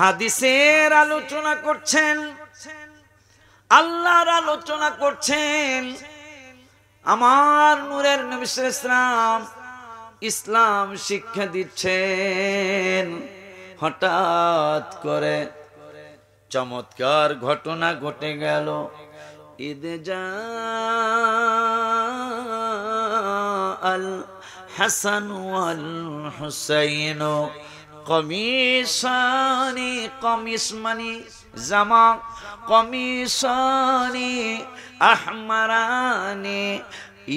হাদিসের আলোচনা করছেন আল্লাহর আলোচনা করছেন আমার নূরের নবিসাম ইসলাম শিক্ষা দিচ্ছেন হঠাৎ করে চমৎকার ঘটনা ঘটে গেল ঈদে যা আল হাসান আল হুসাইন কমিশনি কমিস মানি জামা কমিশনি আহমারানি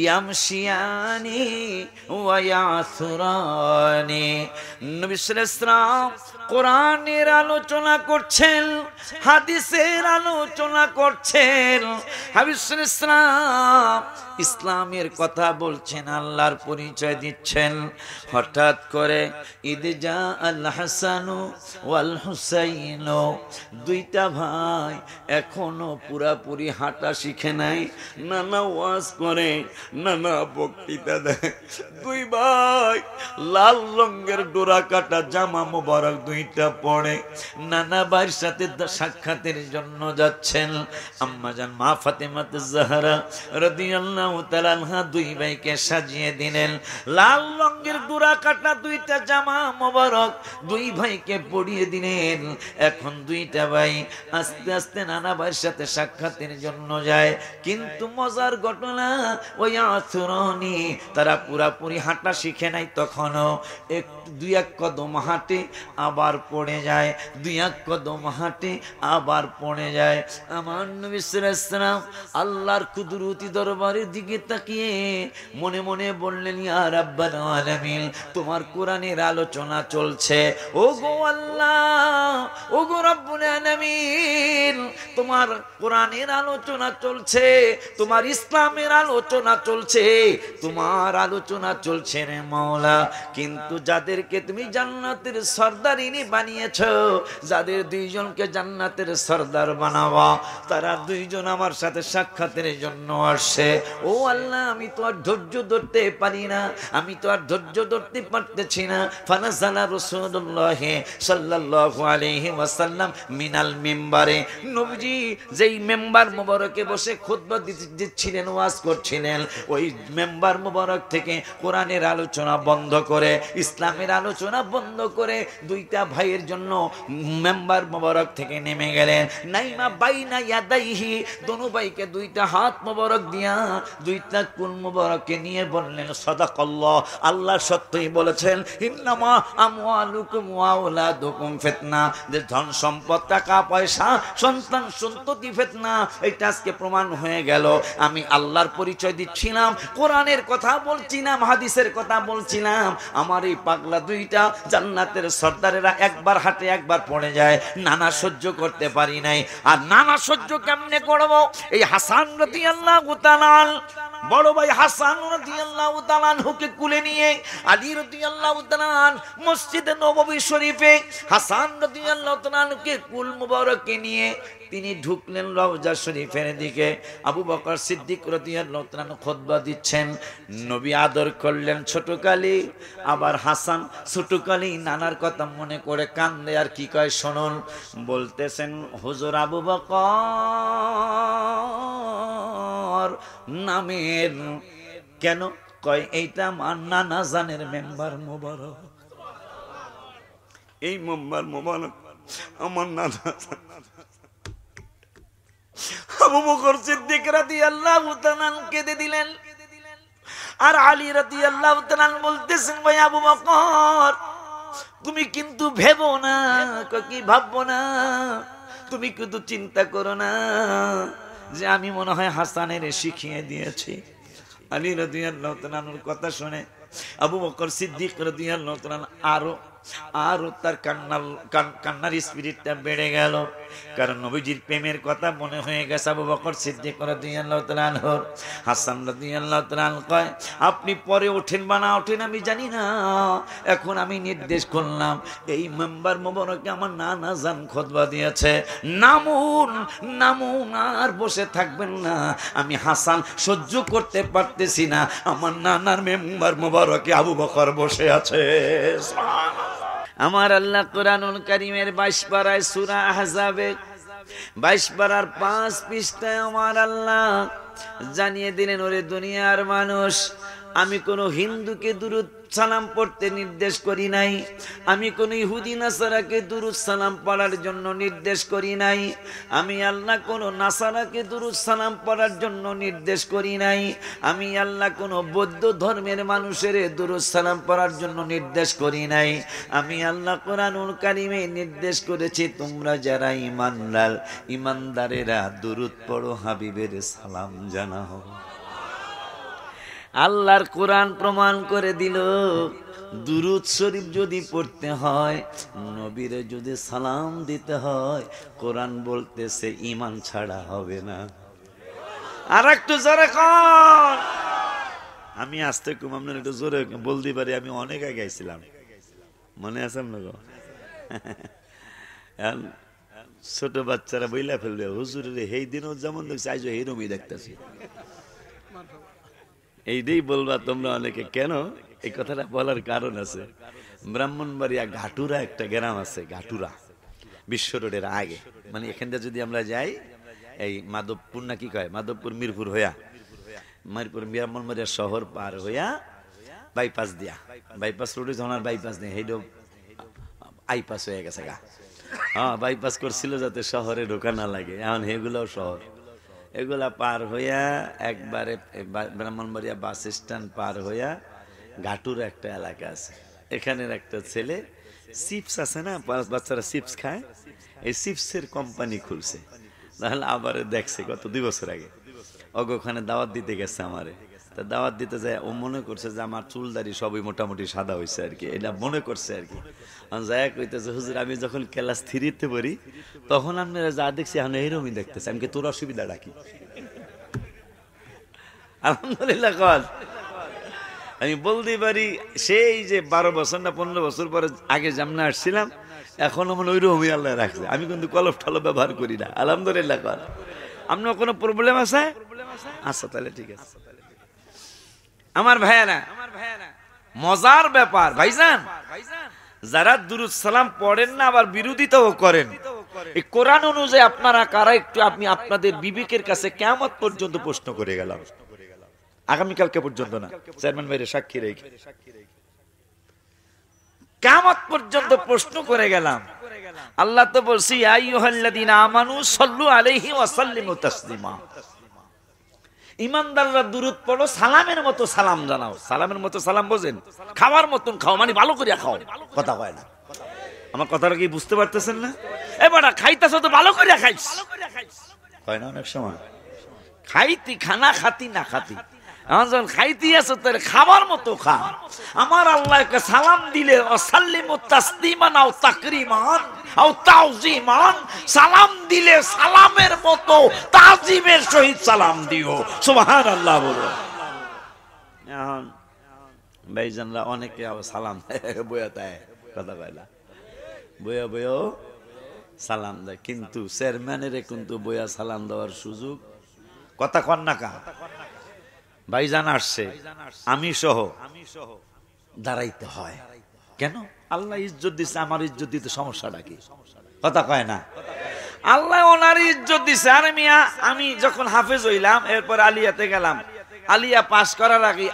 ইয়ামশিয়ানি ওয়ায়াসুরানি নবী সাল্লাল্লাহু কোরআনের আলোচনা করছেন হাদিসের আলোচনা করছেন হাবিব ইসলামের কথা বলছেন আল্লাহর পরিচয় দিচ্ছেন হঠাৎ করে ইদজা আল হাসানু ওয়াল হুসাইন দুইটা ভাই এখনো পুরাপুরি হাঁটা শিখে নাই নানা ওয়াজ করে নানা বক্তৃতা দেয় দুই ভাই লাল রঙের ডোরা কাটা জামা মোবারক দুইটা পড়ে নানা ভাইয়ের সাথে সাক্ষাতের জন্য যাচ্ছেন আম্মা যান মা ফাতেমাত জাহারা রাদিয়াল্লাহু তাআলা দুই ভাইকে সাজিয়ে দিলেন লাল রঙের ডোরা কাটা দুইটা জামা মোবারক দুই ভাইকে পড়িয়ে দিলেন এখন দুইটা ভাই আস্তে আস্তে নানা ভাইয়ের সাথে সাক্ষাতের জন্য যায় কিন্তু মজার ঘটনা তারা পুরাপুরি হাঁটা শিখে নাই তখনও এক দুই এক কদম হাঁটে আবার পড়ে যায় দুই এক কদম হাঁটে আবার পড়ে যায় আমার নবিসাম আল্লাহর কুদরতি দরবারের দিকে তাকিয়ে মনে মনে বললেন আর আব্বান আলামিন তোমার কোরআনের আলোচনা চলছে ও গো আল্লাহ ও গো রব্বুল আলামিন তোমার কোরআনের আলোচনা চলছে তোমার ইসলামের আলোচনা চলছে তোমার আলোচনা চলছে রে মাওলা কিন্তু যাদের যাদেরকে তুমি জান্নাতের সর্দারিনী বানিয়েছ যাদের দুইজনকে জান্নাতের সর্দার বানাবা তারা দুইজন আমার সাথে সাক্ষাতের জন্য আসছে ও আল্লাহ আমি তো আর ধৈর্য ধরতে পারি না আমি তো আর ধৈর্য ধরতে পারতেছি না ফানাজালা রসুল্লাহ সাল্লাল্লাহু আলাইহি ওয়াসাল্লাম মিনাল মেম্বারে নবীজি যেই মেম্বার মোবারকে বসে খুতবা দিচ্ছিলেন ওয়াজ করছিলেন ওই মেম্বার মোবারক থেকে কোরআনের আলোচনা বন্ধ করে ইসলামের ভাইয়ের আলোচনা বন্ধ করে দুইটা ভাইয়ের জন্য মেম্বার মোবারক থেকে নেমে গেলেন নাইমা বাই না ইয়াদাইহি দনু ভাইকে দুইটা হাত মোবারক দিয়া দুইটা কুন মোবারককে নিয়ে বললেন সদাকল্লাহ আল্লাহ সত্যই বলেছেন ইন্নামা আমওয়ালুকুম ওয়া আওলাদুকুম ফিতনা যে ধন সম্পদ টাকা পয়সা সন্তান সন্ততি ফিতনা এটা আজকে প্রমাণ হয়ে গেল আমি আল্লাহর পরিচয় দিচ্ছিলাম কোরআনের কথা বলছিলাম হাদিসের কথা বলছিলাম আমার এই পাগলা অথবা দুইটা জান্নাতের সর্দারেরা একবার হাটে একবার পড়ে যায় নানা সহ্য করতে পারি নাই আর নানা সহ্য কেমনে করব এই হাসান রতি আল্লাহ গুতানাল বড় ভাই হাসান রতি আল্লাহ রাদিয়াল্লাহু হুকে কুলে নিয়ে আলী রতি আল্লাহ তাআলা মসজিদে নবী শরীফে হাসান রতি রাদিয়াল্লাহু তাআলাকে কুল মুবারকে নিয়ে তিনি ঢুকলেন রওজা শরীফের দিকে আবু বকর সিদ্দিক রতিয়ার রতিয়ান খোদবা দিচ্ছেন নবী আদর করলেন ছোট আবার হাসান ছোট নানার কথা মনে করে কান্দে আর কি কয় শোনন বলতেছেন হুজুর আবু বকর নামের কেন কয় এইটা আমার নানা জানের মেম্বার মোবারক এই মেম্বার মোবারক আমার নানা আবু বকর সিদ্দিক রাদিয়াল্লাহু তাআলা কেঁদে দিলেন আর আলী রাদিয়াল্লাহু তাআলা বলতেছেন ভাই আবু বকর তুমি কিন্তু ভেবো না কি ভাববো না তুমি কিন্তু চিন্তা করো না যে আমি মনে হয় হাসানের শিখিয়ে দিয়েছি আলী রাদিয়াল্লাহু তাআলার কথা শুনে আবু বকর সিদ্দিক রাদিয়াল্লাহু তাআলা আরো আর তার কান্নার কান্নার স্পিরিটটা বেড়ে গেল কারণ নবীজির প্রেমের কথা মনে হয়ে গেছে আবু বকর সিদ্দিক রাদিয়াল্লাহু তাআলা হাসান রাদিয়াল্লাহু তাআলা কয় আপনি পরে ওঠেন বা না ওঠেন আমি জানি না এখন আমি নির্দেশ করলাম এই মেম্বার মোবারকে আমার নানা জান খোদবা দিয়েছে নামুন নামুন আর বসে থাকবেন না আমি হাসান সহ্য করতে পারতেছি না আমার নানার মেম্বার মোবারকে আবু বকর বসে আছে সুবহানাল্লাহ আমার আল্লাহ কোরআনুল করিমের বাইশ পাড়ায় সুরা আহজাবে বাইশ পাড়ার পাঁচ পৃষ্ঠায় আমার আল্লাহ জানিয়ে দিলেন ওরে দুনিয়ার মানুষ আমি কোনো হিন্দুকে দূরত সালাম পড়তে নির্দেশ করি নাই আমি কোনো ইহুদি নাসারাকে দূরত সালাম পড়ার জন্য নির্দেশ করি নাই আমি আল্লাহ কোনো নাসারাকে দূরত সালাম পড়ার জন্য নির্দেশ করি নাই আমি আল্লাহ কোনো বৌদ্ধ ধর্মের মানুষের দূরত সালাম পড়ার জন্য নির্দেশ করি নাই আমি আল্লাহ কোরআনুল কারিমে নির্দেশ করেছি তোমরা যারা ইমানলাল ইমানদারেরা দূরত পড়ো হাবিবের সালাম জানা হবে আল্লাহর কোরআন প্রমাণ করে দিল দুরুদ শরীফ যদি পড়তে হয় নবীর যদি সালাম দিতে হয় কোরআন বলতেছে ইমান ছাড়া হবে না আর একটু জোরে কর আমি আসতে কম আপনার একটু জোরে বলতে পারি আমি অনেক আগে গেছিলাম মনে আছে আপনার ছোট বাচ্চারা বইলা ফেলবে হুজুরের সেই দিনও যেমন দেখছি আইজ হেরমই দেখতেছি এইটাই বলবা তোমরা অনেকে কেন এই কথাটা বলার কারণ আছে ব্রাহ্মণবাড়িয়া ঘাটুরা একটা গ্রাম আছে ঘাটুরা বিশ্ব রোডের আগে মানে এখান থেকে যদি আমরা যাই এই মাধবপুর না কি কয় মাধবপুর মিরপুর হইয়া মিরপুর ব্রাহ্মণবাড়িয়া শহর পার হইয়া বাইপাস দিয়া বাইপাস রোডে জনার বাইপাস নেই হেডো আইপাস হয়ে গেছে গা হ্যাঁ বাইপাস করছিল যাতে শহরে ঢোকা না লাগে এখন হেগুলাও শহর এগুলা পার হইয়া একবারে ব্রাহ্মণবাড়িয়া বাস স্ট্যান্ড পার হইয়া ঘাটুর একটা এলাকা আছে এখানের একটা ছেলে চিপস আছে না বাচ্চারা চিপস খায় এই চিপসের কোম্পানি খুলছে তাহলে আবার দেখছে গত দুই বছর আগে অগ ওখানে দাওয়াত দিতে গেছে আমারে তা দাওয়াত দিতে যায় ও মনে করছে যে আমার চুল দাড়ি সবই মোটামুটি সাদা হয়েছে আর কি এটা মনে করছে আর কি যায়া কইতেছে হুজুর আমি যখন ক্লাস থ্রিতে পড়ি তখন আমি যা দেখছি এখন এইরকমই দেখতেছে আমি কি তোর অসুবিধা ডাকি আলহামদুলিল্লাহ কল আমি বলতে পারি সেই যে বারো বছর না পনেরো বছর পরে আগে জামনা আসছিলাম এখনো আমার ওই রমি আল্লাহ রাখছে আমি কিন্তু কলফ টলফ ব্যবহার করি না আলহামদুলিল্লাহ কল আপনার কোনো প্রবলেম আছে আচ্ছা তাহলে ঠিক আছে আমার ভাইয়ারা মজার ব্যাপার ভাইজান যারা দুরুদ সালাম পড়েন না আবার বিরোধিতাও করেন এই কোরআন অনুযায়ী আপনারা কারা একটু আপনি আপনাদের বিবেকের কাছে কেমন পর্যন্ত প্রশ্ন করে গেলাম আগামীকালকে পর্যন্ত না চেয়ারম্যান ভাইরে সাক্ষী রেখে কামত পর্যন্ত প্রশ্ন করে গেলাম আল্লাহ তো বলছি আইয়ুহাল্লাযীনা আমানু সাল্লু আলহিম আসাল্লিম তাসলিমা ইমানদাররা দূরত পড়ো সালামের মতো সালাম জানাও সালামের মতো সালাম বোঝেন খাওয়ার মতন খাও মানে ভালো করে খাও কথা হয় না আমার কথাটা কি বুঝতে পারতেছেন না এবারা খাইতাছ তো ভালো করে খাইস হয় না অনেক সময় খাইতি খানা খাতি না খাতি আমার যখন খাইতে আছে তাহলে খাবার মতো খা আমার আল্লাহকে সালাম দিলে অসাল্লিম তাসলিমান আও তাকরিমান আও তাওজিমান সালাম দিলে সালামের মতো তাজিমের সহিত সালাম দিও সুবাহান আল্লাহ বলো এখন ভাইজানরা অনেকে আবার সালাম বইয়া দেয় কথা কয়লা বইয়া বইয়াও সালাম দেয় কিন্তু চেয়ারম্যানের কিন্তু বইয়া সালাম দেওয়ার সুযোগ কথা কন না কা ভাইজান আসছে আমি সহ আমি সহ দাঁড়াইতে হয় কেন আল্লাহ ইজ্জত দিচ্ছে আমার ইজ্জত দিতে সমস্যাটা কি কথা কয় না আল্লাহ ওনার ইজ্জত দিছে আরে মিয়া আমি যখন হাফেজ হইলাম এরপর আলিয়াতে গেলাম আলিয়া পাস করার আগে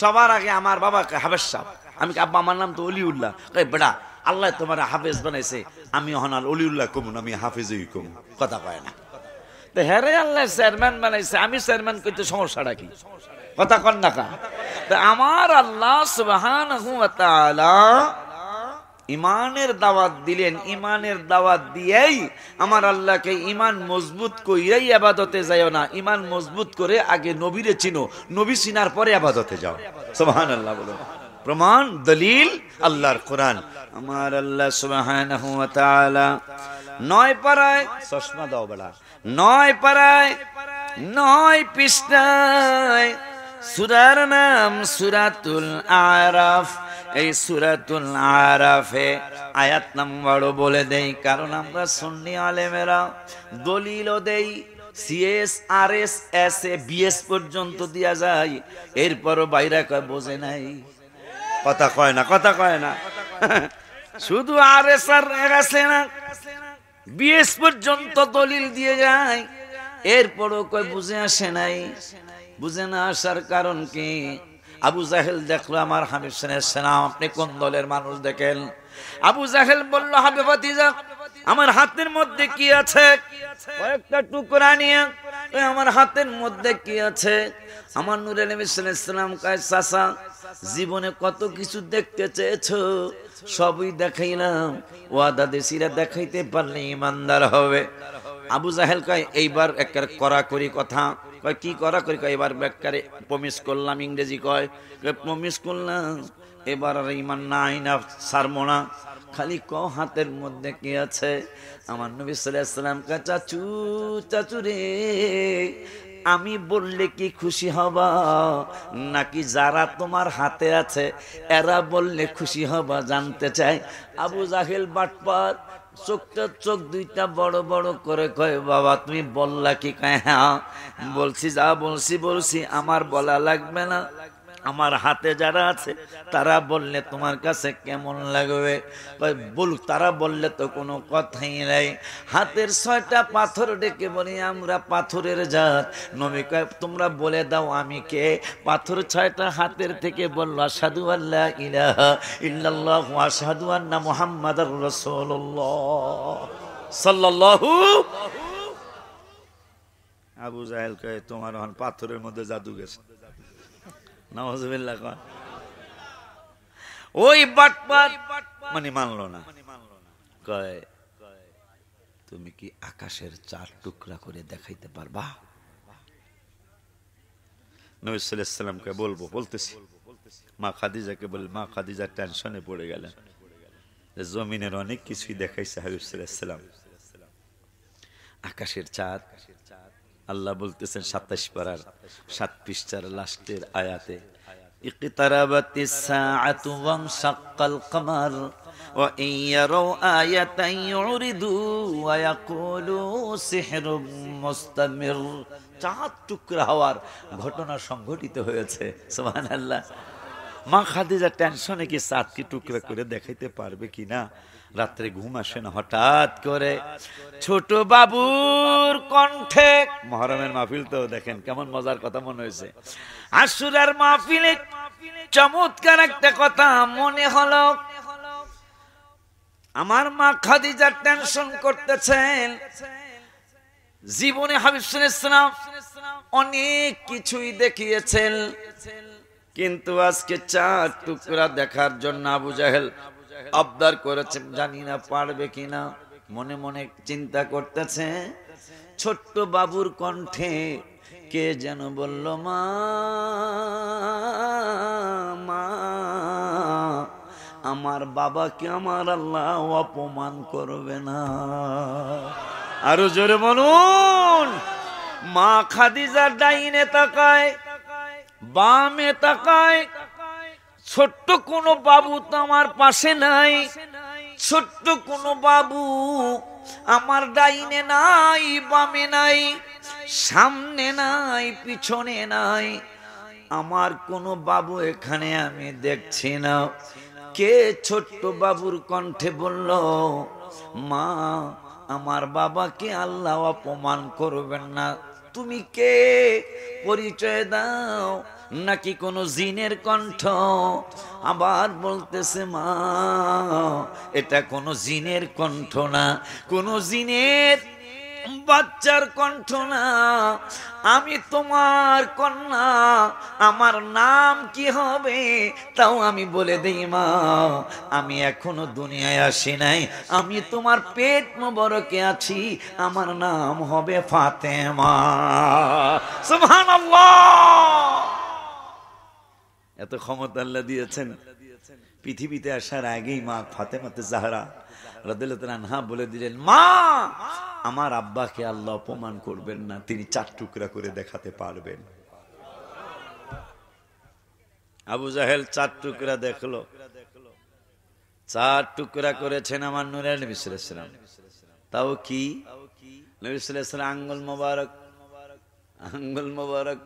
সবার আগে আমার বাবাকে হাফেজ সাহ আমি আব্বা আমার নাম তো অলিউল্লাহ বেড়া আল্লাহ তোমার হাফেজ বানাইছে আমি হনাল অলিউল্লাহ কমুন আমি হাফেজই কমুন কথা কয় না তো হ্যারে আল্লাহ চেয়ারম্যান বানাইছে আমি চেয়ারম্যান কইতে সমস্যাটা কি কথা কন না কা আমার আল্লাহ সুবাহান ইমানের দাওয়াত দিলেন ইমানের দাওয়াত দিয়েই আমার আল্লাহকে ইমান মজবুত কইরাই আবাদতে যাইও না ইমান মজবুত করে আগে নবীরে চিনো নবী চিনার পরে আবাদতে যাও সুবাহান আল্লাহ বলো প্রমাণ দলিল আল্লাহর কোরআন আমার আল্লাহ সুবাহান নয় পাড়ায় চশমা দাও বেলা নয় পারায় নয় পৃষ্ঠায় সুরার নাম সুরাতুল আরাফ এই সুরাতুল আরাফে আয়াত নম্বর বলে দেই কারণ আমরা সন্নি আলেমেরা দলিলও দেই CS R S S A BS পর্যন্ত দিয়া যায় এরপরও বাইরে কয় বোঝে নাই কথা কয় না কথা কয় না শুধু আর এস আর এস না বিএস পর্যন্ত দলিল দিয়ে যায় এরপরও কই বুঝে আসে নাই বুঝে না আসার কারণ কি আবু জাহেল দেখলো আমার হামিদ সেনের সেনা আপনি কোন দলের মানুষ দেখেন আবু জাহেল বলল হাবে ভাতিজা আমার হাতের মধ্যে কি আছে কয়েকটা টুকরা নিয়ে আমার হাতের মধ্যে কি আছে আমার নুরেন ইসলাম কয় চাষা জীবনে কত কিছু দেখতে চেয়েছ সবই দেখাইলাম ওয়াদা দেশিরা দেখাইতে পারলে ইমানদার হবে আবু জাহেল কয় এইবার একবারে করাকরি কথা কয় কি করা করি কয় এবার ব্যাকারে প্রমিস করলাম ইংরেজি কয় প্রমিস করলাম এবার আর ইমান নাই না সারমো না খালি ক হাতের মধ্যে কি আছে আমার নবী সাল্লাম কা চাচু চাচু রে আমি বললে কি খুশি হবা নাকি যারা তোমার হাতে আছে এরা বললে খুশি হবা জানতে চাই আবু জাহেল বাটপার চোখটা চোখ দুইটা বড় বড় করে কয় বাবা তুমি বললা কি কয় হ্যাঁ বলছি যা বলছি বলছি আমার বলা লাগবে না আমার হাতে যারা আছে তারা বললে তোমার কাছে কেমন লাগবে বল তারা বললে তো কোনো কথাই নাই হাতের ছয়টা পাথর ডেকে বলি আমরা পাথরের জাত নবী তোমরা বলে দাও আমি কে পাথর ছয়টা হাতের থেকে বললো সাধু আল্লাহ ইলাহ ইল্লাহ সাধু আন্না মোহাম্মদ রাসূলুল্লাহ সাল্লাল্লাহু আবু জাহেল কয়ে তোমার পাথরের মধ্যে জাদু গেছে মানে তুমি কি আকাশের চার টুকরা করে দেখাইতে পারবা নবিসামকে বলবো বলতেছি মা খাদিজাকে বলে মা খাদিজা টেনশনে পড়ে গেলেন জমিনের অনেক কিছুই দেখাইছে হাবিব আকাশের চাঁদ আল্লাহ বলতেছেন সাতাশ পাড়ার সাত পৃষ্ঠার লাস্টের আয়াতে টুকরা হওয়ার ঘটনা সংঘটিত হয়েছে আল্লাহ মা খাদিজা টেনশনে কি সাতকে টুকরা করে দেখাইতে পারবে কিনা রাত্রে ঘুম আসে না হঠাৎ করে ছোট বাবুর কণ্ঠে মহরমের মাহফিল তো দেখেন কেমন মজার কথা মনে হয়েছে আশুরার মাহফিলে চমৎকার একটা কথা মনে হলো আমার মা যা টেনশন করতেছেন জীবনে হাবিবুল ইসলাম অনেক কিছুই দেখিয়েছেন কিন্তু আজকে চার টুকরা দেখার জন্য আবু জাহেল আবদার করেছে জানি না পারবে কিনা মনে মনে চিন্তা করতেছে ছোট্ট বাবুর কণ্ঠে কে যেন বলল মা আমার বাবাকে আমার আল্লাহ অপমান করবে না আরো জোরে বলুন মা খাদিজার ডাইনে তাকায় বামে তাকায় ছোট্ট কোনো বাবু তো আমার পাশে নাই ছোট্ট কোনো বাবু আমার ডাইনে নাই বামে নাই সামনে নাই পিছনে নাই আমার কোনো বাবু এখানে আমি দেখছি না কে ছোট্ট বাবুর কণ্ঠে বলল মা আমার বাবাকে আল্লাহ অপমান করবেন না তুমি কে পরিচয় দাও নাকি কোনো জিনের কণ্ঠ আবার বলতেছে মা এটা কোনো জিনের কণ্ঠ না কোনো জিনের বাচ্চার কণ্ঠ না আমি তোমার কন্যা আমার নাম কি হবে তাও আমি বলে দিই মা আমি এখনো দুনিয়ায় আসি নাই আমি তোমার পেট মোবরকে আছি আমার নাম হবে ফাতেমা সুবহানাল্লাহ এত ক্ষমতা আল্লাহ দিয়েছেন পৃথিবীতে আসার আগেই মা ফাতে মাতে জাহারা রাহা বলে দিলেন মা আমার আব্বাকে আল্লাহ অপমান করবেন না তিনি চার টুকরা করে দেখাতে পারবেন আবু জাহেল চার টুকরা দেখলো চার টুকরা করেছেন আমার নুরেন বিশ্লেষণ তাও কি আঙ্গুল মোবারক আঙ্গুল মোবারক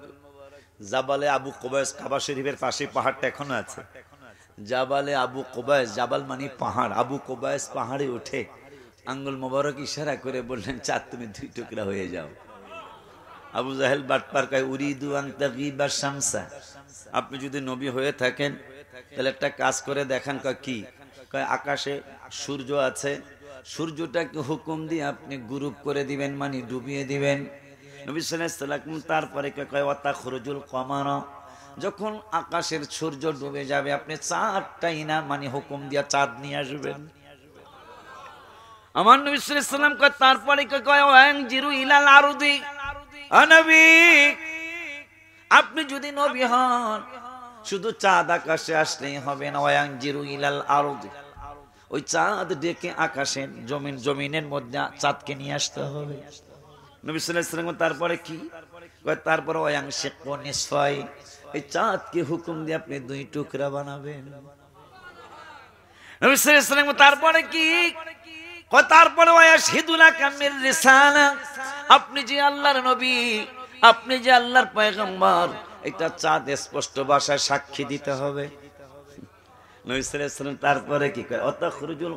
জাবালে আবু কোবায়স কাবা শরীফের পাশে পাহাড়টা এখনো আছে জাবালে আবু কোবায়স জাবাল মানে পাহাড় আবু কোবায়স পাহাড়ে উঠে আঙ্গুল মোবারক ইশারা করে বললেন চাঁদ তুমি দুই টুকরা হয়ে যাও আবু জাহেল বাটপার কয় উরিদু আন্তা শামসা আপনি যদি নবী হয়ে থাকেন তাহলে একটা কাজ করে দেখান কয় কি কয় আকাশে সূর্য আছে সূর্যটাকে হুকুম দিয়ে আপনি গ্রুপ করে দিবেন মানে ডুবিয়ে দিবেন নবী সাল্লাম তারপরে কয় অতা যখন আকাশের সূর্য ডুবে যাবে আপনি চাঁদটা ইনা মানে হুকুম দিয়া চাঁদ নিয়ে আসবেন আমার নবী সাল্লাম কয় তারপরে কয় ওয়াং জিরু ইলাল আরুদি অনবী আপনি যদি নবী হন শুধু চাঁদ আকাশে আসলেই হবে না ওয়াং জিরু ইলাল আরদি ওই চাঁদ ডেকে আকাশে জমিন জমিনের মধ্যে চাঁদকে নিয়ে আসতে হবে তারপরে কি তারপরে অয়াংশে নিশ্চয় এই চাঁদকে হুকুম দিয়ে আপনি দুই টুকরা বানাবেন তারপরে কি তারপরে আপনি যে আল্লাহর নবী আপনি যে আল্লাহর পয়গম্বর এটা চাঁদ স্পষ্ট ভাষায় সাক্ষী দিতে হবে নবী সাল্লাম তারপরে কি করে অতাখরুজুল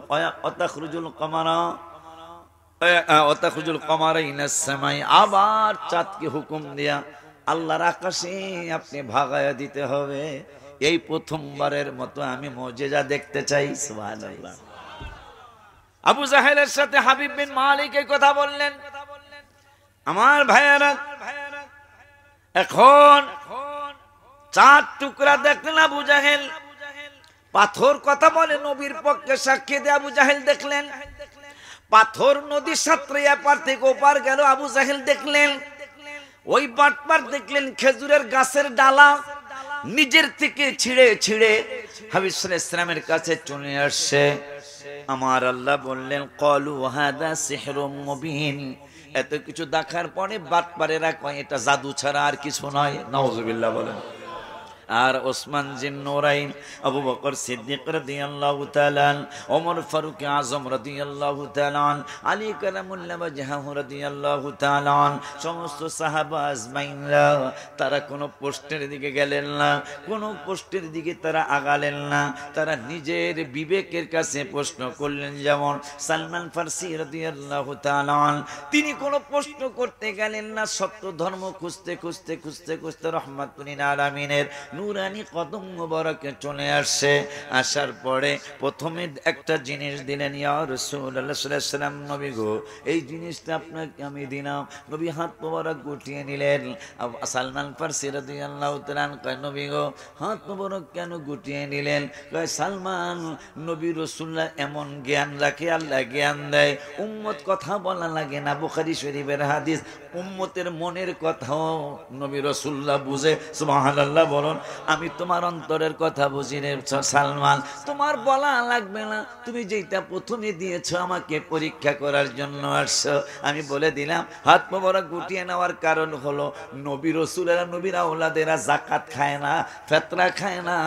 অতাখরুজুল কমানা অতাখুজুল কমারাই নাসামাই আবার চাঁদকে হুকুম আল্লাহর আকাশে আপনি ভাগায়া দিতে হবে এই প্রথমবারের মতো আমি মজেজা দেখতে চাই আবু জাহেলের সাথে হাবিব বিন মালিক কথা বললেন আমার এখন চাঁদ টুকরা দেখলেন আবু জাহেল পাথর কথা বলে নবীর পক্ষে সাক্ষী দিয়ে আবু জাহেল দেখলেন পাথর নদীর সাঁতরাইয়া এপার থেকে ওপার গেল আবু জাহেল দেখলেন ওই বাটপার দেখলেন খেজুরের গাছের ডালা নিজের থেকে ছিঁড়ে ছিঁড়ে হাবিসুল ইসলামের কাছে চলে আসছে আমার আল্লাহ বললেন কলু হাদা সেহরম মুবিন এত কিছু দেখার পরে বাটপারেরা কয় এটা জাদু ছাড়া আর কিছু নয় নওয়াজ বলেন আর ওসমান জিন নোরাইন আবু বকর সিদ্দিক রাদিয়াল্লাহু তাআলা ওমর ফারুক আজম রাদিয়াল্লাহু তাআলা আলী কারামুল্লাহ ওয়াজহাহু রাদিয়াল্লাহু তাআলা সমস্ত সাহাবা আজমাইনরা তারা কোনো পোস্টের দিকে গেলেন না কোনো পোস্টের দিকে তারা আগালেন না তারা নিজের বিবেকের কাছে প্রশ্ন করলেন যেমন সালমান ফারসি রাদিয়াল্লাহু তাআলা তিনি কোনো প্রশ্ন করতে গেলেন না সত্য ধর্ম খুঁজতে খুঁজতে খুঁজতে খুঁজতে রহমাতুল আলামিনের নুরানি কদম বরকে চলে আসছে আসার পরে প্রথমে একটা জিনিস দিলেন ইয়া নবী গো এই জিনিসটা আপনাকে আমি দিলাম নবী হাত মোবারক গুটিয়ে নিলেন সালমান ফার্সি কয় নবী গো হাত মোবারক কেন গুটিয়ে নিলেন কয় সালমান নবী রসুল্লাহ এমন জ্ঞান রাখে আল্লাহ জ্ঞান দেয় উম্মত কথা বলা লাগে না বুখারি শরীফের হাদিস উম্মতের মনের কথাও নবী রসুল্লাহ বুঝে সুমাহাল্লাহ বলুন আমি তোমার অন্তরের কথা বুঝি রে সালমান তোমার বলা লাগবে না তুমি যেটা প্রথমে দিয়েছ আমাকে পরীক্ষা করার জন্য আসছো আমি বলে দিলাম হাত মোবারক গুটিয়ে নেওয়ার কারণ হলো নবী রসুলেরা নবীরা ওলাদেরা জাকাত খায় না ফেতরা খায় না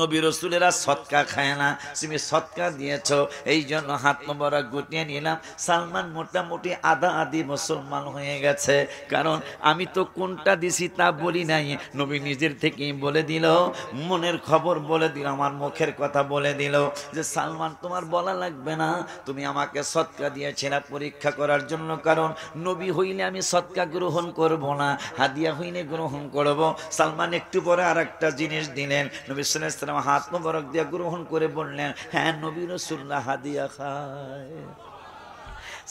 নবী রসুলেরা সৎকা খায় না তুমি সৎকা দিয়েছ এই জন্য হাত মোবারক গুটিয়ে নিলাম সালমান মোটামুটি আধা আধি মুসলমান হয়ে গেছে কারণ আমি তো কোনটা দিছি তা বলি নাই নবী নিজের থেকেই বলে দিল মনের খবর বলে দিল আমার মুখের কথা বলে দিল যে সালমান তোমার বলা লাগবে না তুমি আমাকে সৎকা দিয়েছিলা পরীক্ষা করার জন্য কারণ নবী হইলে আমি সৎকা গ্রহণ করব না হাদিয়া হইলে গ্রহণ করব সালমান একটু পরে আর একটা জিনিস দিলেন নবী হাত মোবারক দিয়া গ্রহণ করে বললেন হ্যাঁ নবী সুল্লাহ দিয়া খায়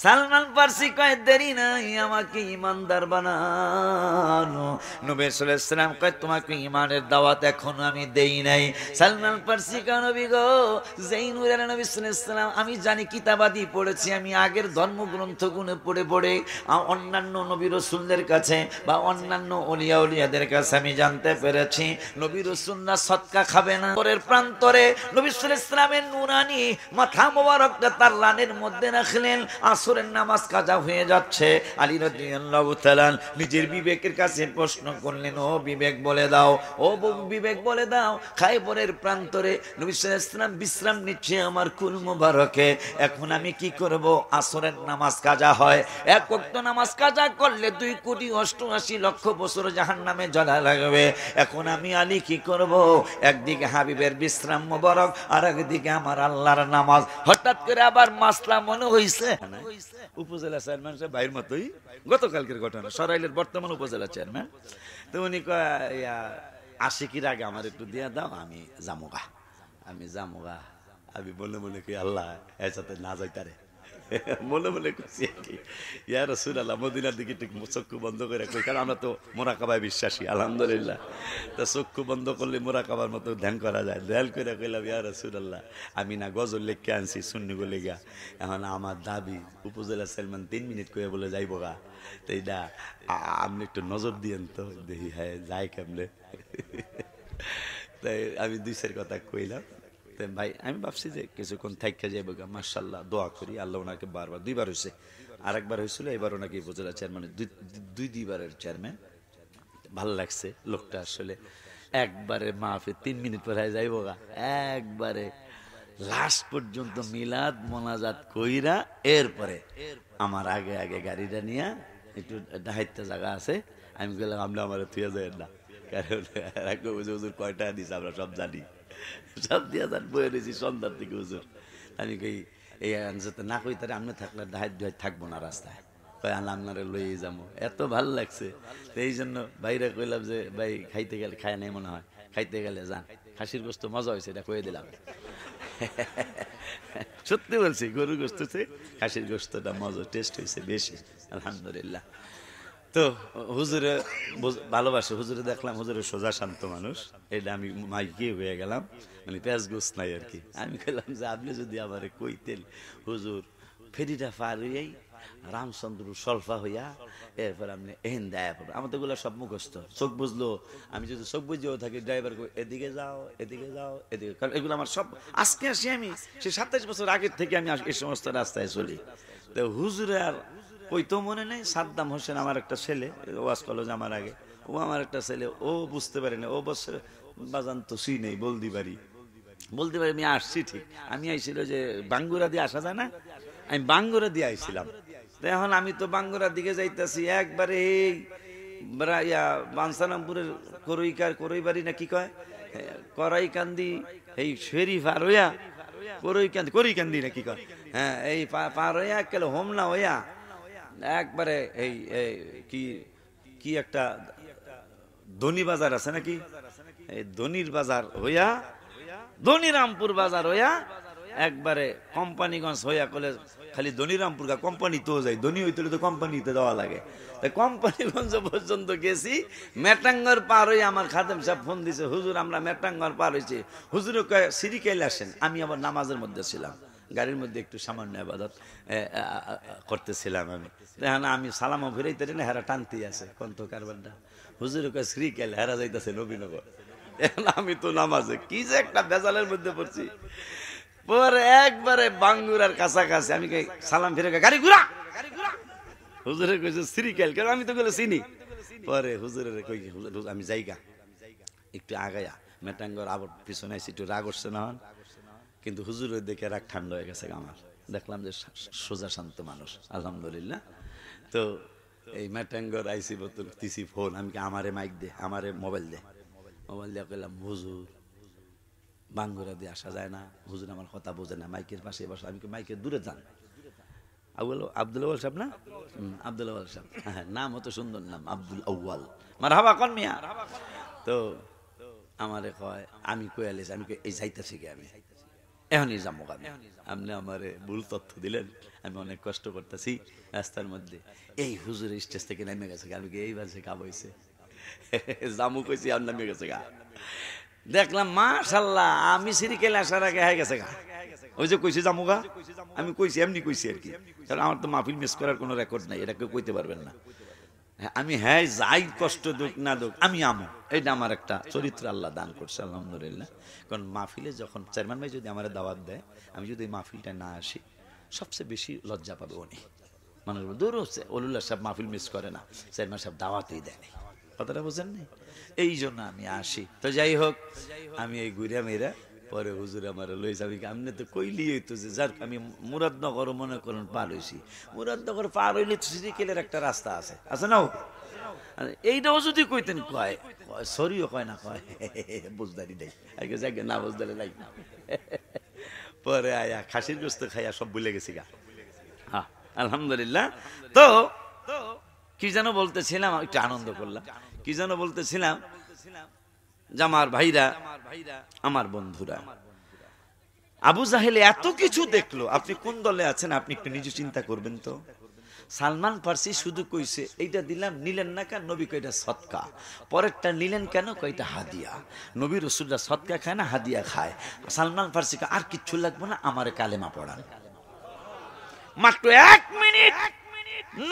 সালমান পার্সি কয় দেরি নাই আমাকে ইমানদার বানানো নবী সাল্লাম কয় তোমাকে ইমানের দাওয়াত এখনো আমি দেই নাই সালমান পার্সি কয় নবী গো যেই নুরের নবী সাল্লাম আমি জানি কিতাবাদি পড়েছি আমি আগের ধর্মগ্রন্থগুলো পড়ে পড়ে অন্যান্য নবী রাসূলদের কাছে বা অন্যান্য ওলিয়া ওলিয়াদের কাছে আমি জানতে পেরেছি নবী রসুল্লা সৎকা খাবে না পরের প্রান্তরে নবী সাল্লামের নুরানি মাথা মোবারকটা তার রানের মধ্যে রাখলেন আস আসরের নামাজ কাজা হয়ে যাচ্ছে আলী রাদিয়াল্লাহু নিজের বিবেকের কাছে প্রশ্ন করলেন ও বিবেক বলে দাও ও বিবেক বলে দাও খাইবরের প্রান্তরে নবিসাম বিশ্রাম নিচ্ছে আমার কুল মুবারকে এখন আমি কি করব আসরের নামাজ কাজা হয় এক অক্ত নামাজ কাজা করলে দুই কোটি অষ্টআশি লক্ষ বছর জাহান্নামে জ্বলা লাগবে এখন আমি আলী কি করব একদিকে হাবিবের বিশ্রাম মুবারক আর একদিকে আমার আল্লাহর নামাজ হঠাৎ করে আবার মাসলা মনে হয়েছে উপজেলা চেয়ারম্যান সাহেব ভাইয়ের মতোই গতকালকের ঘটনা সরাইলের বর্তমান উপজেলা চেয়ারম্যান তো উনি কয়া আশিকির আগে আমার একটু দিয়ে দাও আমি জামুগা আমি জামুগা আমি বলে বলে কি আল্লাহ এসাতে না যাই যাইতারে মনে মনে করছি আর কি রসুল আল্লাহ মদিনার দিকে ঠিক চক্ষু বন্ধ করে কই কারণ আমরা তো মোরাকাবায় বিশ্বাসী আলহামদুলিল্লাহ তা চক্ষু বন্ধ করলে মোরাকাবার মতো ধ্যান করা যায় ধ্যান করে কইলাম ইয়ার রসুল আল্লাহ আমি না গজল লেখকে আনছি শূন্য গলে গা এখন আমার দাবি উপজেলা সেলমান তিন মিনিট করে বলে যাইব গা তাই না আপনি একটু নজর দিয়েন তো দেখি হ্যাঁ যাই কেমনে তাই আমি দুই কথা কইলাম দেখতেন ভাই আমি ভাবছি যে কিছুক্ষণ থাইকা যাইব গা মার্শাল্লাহ দোয়া করি আল্লাহ ওনাকে বারবার দুইবার হয়েছে আর একবার হয়েছিল এবার ওনাকে উপজেলা চেয়ারম্যান দুই দুইবারের চেয়ারম্যান ভালো লাগছে লোকটা আসলে একবারে মাফে তিন মিনিট পরে যাইব গা একবারে লাস্ট পর্যন্ত মিলাদ মোনাজাত কইরা এরপরে আমার আগে আগে গাড়িটা নিয়ে একটু ডাহাইতে জায়গা আছে আমি গেলাম আমরা আমার তুই যায় না কারণ কয়টা দিস আমরা সব জানি সব বয়ে রয়েছি সন্ধ্যার দিকে হুজুর আমি কই এই না কই তারা আমি থাকলে থাকবো না রাস্তায় কয় আল্লাহ আপনারে লইয়ে যাবো এত ভাল লাগছে এই জন্য বাইরে কইলাম যে ভাই খাইতে গেলে খায় নাই মনে হয় খাইতে গেলে যান খাসির গোস্ত মজা হয়েছে এটা কয়ে দিলাম সত্যি বলছি গরু গোস্ত খাসির গোস্তটা মজা টেস্ট হয়েছে বেশি আলহামদুলিল্লাহ তো হুজুরে ভালোবাসে হুজুরে দেখলাম হুজুরে সোজা শান্ত মানুষ এটা আমি মাইকে হয়ে গেলাম মানে পেঁয়াজ গোস নাই আর কি আমি খেলাম যে আপনি যদি আবার কইতেন হুজুর ফেরিটা পার হইয়াই রামচন্দ্র সলফা হইয়া এরপর আপনি এহেন দেয়া পড়বেন আমার তো এগুলো সব মুখস্থ চোখ বুঝলো আমি যদি চোখ বুঝিয়েও থাকি ড্রাইভার এদিকে যাও এদিকে যাও এদিকে কারণ এগুলো আমার সব আজকে আসি আমি সে সাতাইশ বছর আগের থেকে আমি এই সমস্ত রাস্তায় চলি তো হুজুরে আর হ্যাঁ। ওই তো মনে নেই সাদ্দাম হোসেন আমার একটা ছেলে ওয়াজ কলেজ আমার আগে ও আমার একটা ছেলে ও বুঝতে পারে না ও বছর বাজান তো সি নেই বলদি বাড়ি বলতে পারি আমি আসছি ঠিক আমি আইছিল যে বাঙ্গুরা দিয়ে আসা যায় না আমি বাঙ্গুরা দিয়ে আইছিলাম এখন আমি তো বাঙ্গুরার দিকে যাইতেছি একবারে এই বানসালামপুরের করইকার করই বাড়ি না কি কয় করাই কান্দি এই শেরি পার করই কান্দি করি কান্দি না কি কয় হ্যাঁ এই পার হইয়া একেবারে না ওয়া একবারে এই কি কি একটা ধনী বাজার আছে নাকি এই ধনির বাজার হইয়া ধনিরামপুর বাজার হইয়া একবারে কোম্পানিগঞ্জ হইয়া কলে খালি ধনিরামপুর কোম্পানি তো যায় ধনী হইতে তো কোম্পানিতে দেওয়া লাগে তাই কোম্পানিগঞ্জ পর্যন্ত গেছি মেটাঙ্গর পার হয়ে আমার খাদেম সাহেব ফোন দিছে হুজুর আমরা মেটাঙ্গর পার হয়েছি হুজুরে কয়ে সিরিকাইলে আসেন আমি আবার নামাজের মধ্যে ছিলাম গাড়ির মধ্যে একটু সামান্য আবাদত করতেছিলাম আমি দেখেন আমি সালামও ফিরাইতে না হেরা টানতেই আছে কন্ত কারবারটা হুজুর শ্রী কেল হেরা যাইতেছে নবীনগর আমি তো নামাজে কি যে একটা বেজালের মধ্যে পড়ছি পরে একবারে বাঙ্গুরার কাছাকাছি আমি সালাম ফিরে গাড়ি ঘুরা হুজুরে কইছে শ্রীকেল কেন আমি তো গেলে চিনি পরে হুজুরের কই আমি জায়গা একটু আগায়া মেটাঙ্গর আবার পিছনে একটু রাগ উঠছে না কিন্তু হুজুরের দেখে রাগ ঠান্ডা হয়ে গেছে আমার দেখলাম যে সোজা শান্ত মানুষ আলহামদুলিল্লাহ তো এই ম্যাটাঙ্গর আইসি বোতল তিসি ফোন আমি কি আমারে মাইক দে আমারে মোবাইল দে মোবাইল দিয়ে কইলাম হুজুর বাঙ্গুরা দিয়ে আসা যায় না হুজুর আমার কথা বোঝে না মাইকের পাশে বসে আমি কি মাইকের দূরে যান আউ্বাল আব্দুল আউ্বাল সাহেব না আব্দুল আউ্বাল সাহেব হ্যাঁ নাম অত সুন্দর নাম আব্দুল আউ্বাল মার হাবা কন মিয়া তো আমারে কয় আমি কয়ালিস আমি এই যাইতেছি কি আমি এখনই যাবো আমি আপনি আমার ভুল তথ্য দিলেন আমি অনেক কষ্ট করতেছি রাস্তার মধ্যে এই হুজুর স্টেজ থেকে নেমে গেছে আমি কি এইবার সে কাব হয়েছে জামু কইছি আমি নেমে গেছে গা দেখলাম মাশাল্লাহ আমি সিরিকেল আসার আগে হয়ে গেছে গা ওই যে কইছি গা আমি কইছি এমনি কইছি আর কি কারণ আমার তো মাহফিল মিস করার কোনো রেকর্ড নাই এটা কেউ কইতে পারবেন না হ্যাঁ, আমি হ্যাঁ যাই কষ্ট দুঃখ না দুঃখ আমি আমো এটা আমার একটা চরিত্র আল্লাহ দান করছে আলহামদুলিল্লাহ কারণ মাহফিলে যখন চেয়ারম্যান ভাই যদি আমার দাওয়াত দেয় আমি যদি মাহফিলটা না আসি সবচেয়ে বেশি লজ্জা পাবে উনি মানুষ দূর হচ্ছে অলুল্লাহ সাহেব মাহফিল মিস করে না চেয়ারম্যান সাহেব দাওয়াতই দেয়নি কথাটা বোঝেন নি এই জন্য আমি আসি তো যাই হোক আমি এই গুইরা মেয়েরা পরে হুজুর আমার লই যাবি আমি তো কইলি তো যে যার আমি মুরাদনগর মনে করেন পার হইছি মুরাদনগর পার হইলে তো সিরিকেলের একটা রাস্তা আছে আছে না এইটাও যদি কইতেন কয় সরিও কয় না কয় বুঝদারি নাই আগে যাকে না বুঝদারি নাই পরে আয়া খাসির গোস্ত খাইয়া সব ভুলে গেছি গা হ্যাঁ আলহামদুলিল্লাহ তো কি যেন বলতেছিলাম একটু আনন্দ করলাম কি যেন বলতেছিলাম জামার ভাইরা আমার বন্ধুরা আবু জাহেলে এত কিছু দেখলো আপনি কোন দলে আছেন আপনি একটু নিজে চিন্তা করবেন তো সালমান ফার্সি শুধু কইছে এইটা দিলাম নিলেন না কেন নবী কয়টা সৎকা পরেরটা নিলেন কেন কয়টা হাদিয়া নবী রসুলরা সৎকা খায় না হাদিয়া খায় সালমান ফার্সিকে আর কিচ্ছু লাগবে না আমার কালেমা পড়ান মাত্র এক মিনিট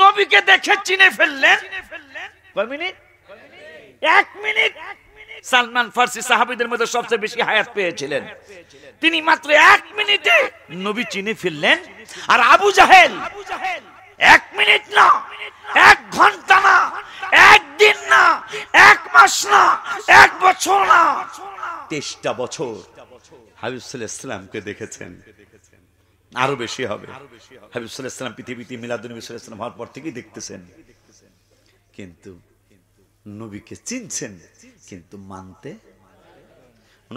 নবীকে দেখে চিনে ফেললেন কয় মিনিট এক মিনিট সালমান ফার্সি সাহাবিদের মধ্যে সবচেয়ে বেশি হায়াত পেয়েছিলেন তিনি মাত্র এক মিনিটে নবী চিনে ফেললেন আর আবু জাহেল এক মিনিট না এক ঘন্টা না একদিন না এক মাস না এক বছর না তেইশটা বছর হাবিবুল ইসলামকে দেখেছেন আরো বেশি হবে হাবিবুল ইসলাম পৃথিবীতে মিলাদুল ইসলাম হওয়ার পর থেকেই দেখতেছেন কিন্তু নবীকে চিনছেন কিন্তু মানতে